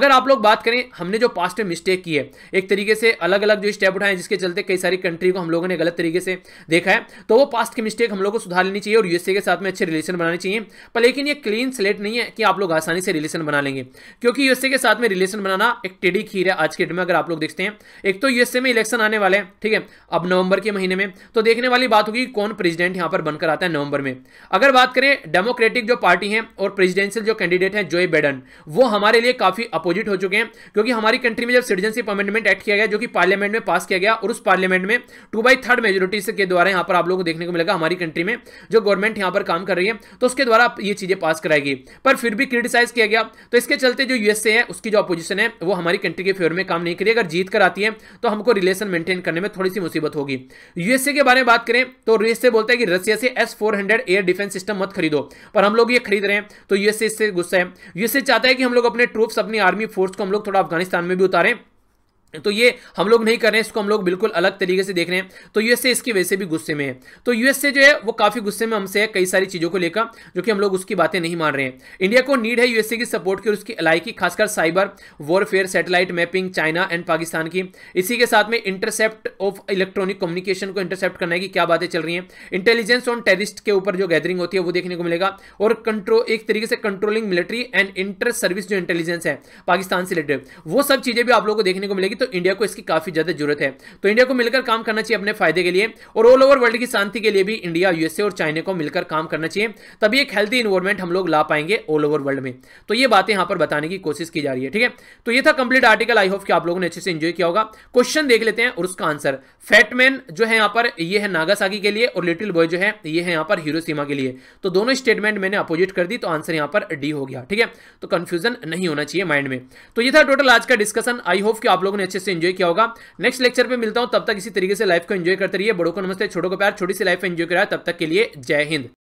अगर आप लोग बात करें हमने जो पास्ट में मिस्टेक की है एक तरीके से अलग अलग जो स्टेप उठाए जिसके चलते कई सारी कंट्री को हम लोगों ने गलत तरीके से देखा है तो वो पास्ट की मिस्टेक हम लोग को सुधार लेनी चाहिए और यूएसए के साथ में अच्छे रिलेशन बनाने चाहिए पर लेकिन ये क्लीन स्लेट नहीं है कि आप लोग आसानी से रिलेशन बना लेंगे क्योंकि यूएसए के साथ में रिलेशन बनाना एक टेडी खीर है आज के डेट में अगर आप लोग देखते हैं एक तो यूएसए में इलेक्शन आने वाले हैं ठीक है अब नवंबर के महीने में तो देखने वाली बात होगी कौन प्रेसिडेंट यहां पर बनकर आता है नवंबर में अगर बात करें डेमोक्रेटिक जो पार्टी है और प्रेसिडेंशियल जो कैंडिडेट है जोए बेडन वो हमारे लिए काफी अपोजिट हो चुके हैं क्योंकि कि हमारी कंट्री में जब सिटीजनशिप अमेंडमेंट एक्ट किया गया जो कि पार्लियामेंट में पास किया गया और उस पार्लियामेंट में टू बाई थर्ड मेजोरिटी के द्वारा यहां पर आप लोगों को देखने को मिलेगा हमारी कंट्री में जो गवर्नमेंट यहां पर काम कर रही है तो उसके द्वारा ये चीज़ें पास कराएगी पर फिर भी क्रिटिसाइज किया गया तो इसके चलते जो यूएसए है उसकी जो अपोजिशन है वो हमारी कंट्री के फेवर में काम नहीं करी अगर जीत कर आती है तो हमको रिलेशन मेंटेन करने में थोड़ी सी मुसीबत होगी यूएसए के बारे में बात करें तो यूएसए बोलता है कि रसिया से एस एयर डिफेंस सिस्टम मत खरीदो पर हम लोग ये खरीद रहे हैं तो यूएसए इससे गुस्सा है यूएसए चाहता है कि हम लोग अपने ट्रूप्स अपनी आर्मी फोर्स को हम लोग थोड़ा अफगानिस्तान में भी उतारें तो ये हम लोग नहीं कर रहे हैं इसको हम लोग बिल्कुल अलग तरीके से देख रहे हैं तो यूएसए इसकी वजह से भी गुस्से में है तो यूएसए जो है वो काफ़ी गुस्से में हमसे है कई सारी चीज़ों को लेकर जो कि हम लोग उसकी बातें नहीं मान रहे हैं इंडिया को नीड है यूएसए की सपोर्ट की और उसकी अलाई की खासकर cyber warfare satellite mapping China and Pakistan की इसी के साथ में इंटरसेप्ट ऑफ इलेक्ट्रॉनिक कम्युनिकेशन को इंटरसेप्ट करने की क्या बातें चल रही हैं इंटेलिजेंस ऑन टेरिस्ट के ऊपर जो गैदरिंग होती है वो देखने को मिलेगा और कंट्रोल एक तरीके से controlling military and inter service जो इंटेलिजेंस है पाकिस्तान से रिलेटेड वो सब चीज़ें भी आप लोग को देखने को मिलेगी तो तो इंडिया को इसकी काफी ज्यादा जरूरत है तो इंडिया को मिलकर काम करना चाहिए अपने फायदे के लिए और ऑल ओवर वर्ल्ड की शांति के लिए भी इंडिया यूएसए और चाइना को मिलकर काम करना चाहिए तभी एक हेल्थी इन्वायरमेंट हम लोग ला पाएंगे ऑल ओवर वर्ल्ड में तो ये बातें यहां पर बताने की कोशिश की जा रही है ठीक है तो ये था कंप्लीट आर्टिकल आई होप कि आप लोगों ने अच्छे से एंजॉय किया होगा क्वेश्चन देख लेते हैं और उसका आंसर फैटमैन जो है यहां पर ये है नागासाकी के लिए और लिटिल बॉय जो है ये है यहां पर हीरोसीमा के लिए तो दोनों स्टेटमेंट मैंने अपोजिट कर दी तो आंसर यहां पर डी हो गया ठीक है तो कंफ्यूजन नहीं होना चाहिए माइंड में तो ये था टोटल आज का डिस्कशन आई होप कि आप लोगों ने अच्छे से एंजॉय किया होगा नेक्स्ट लेक्चर पर मिलता हूं तब तक इसी तरीके से लाइफ को एंजॉय करते रहिए बड़ों को नमस्ते छोटों को प्यार छोटी सी लाइफ एंजॉय कराया तब तक के लिए जय हिंद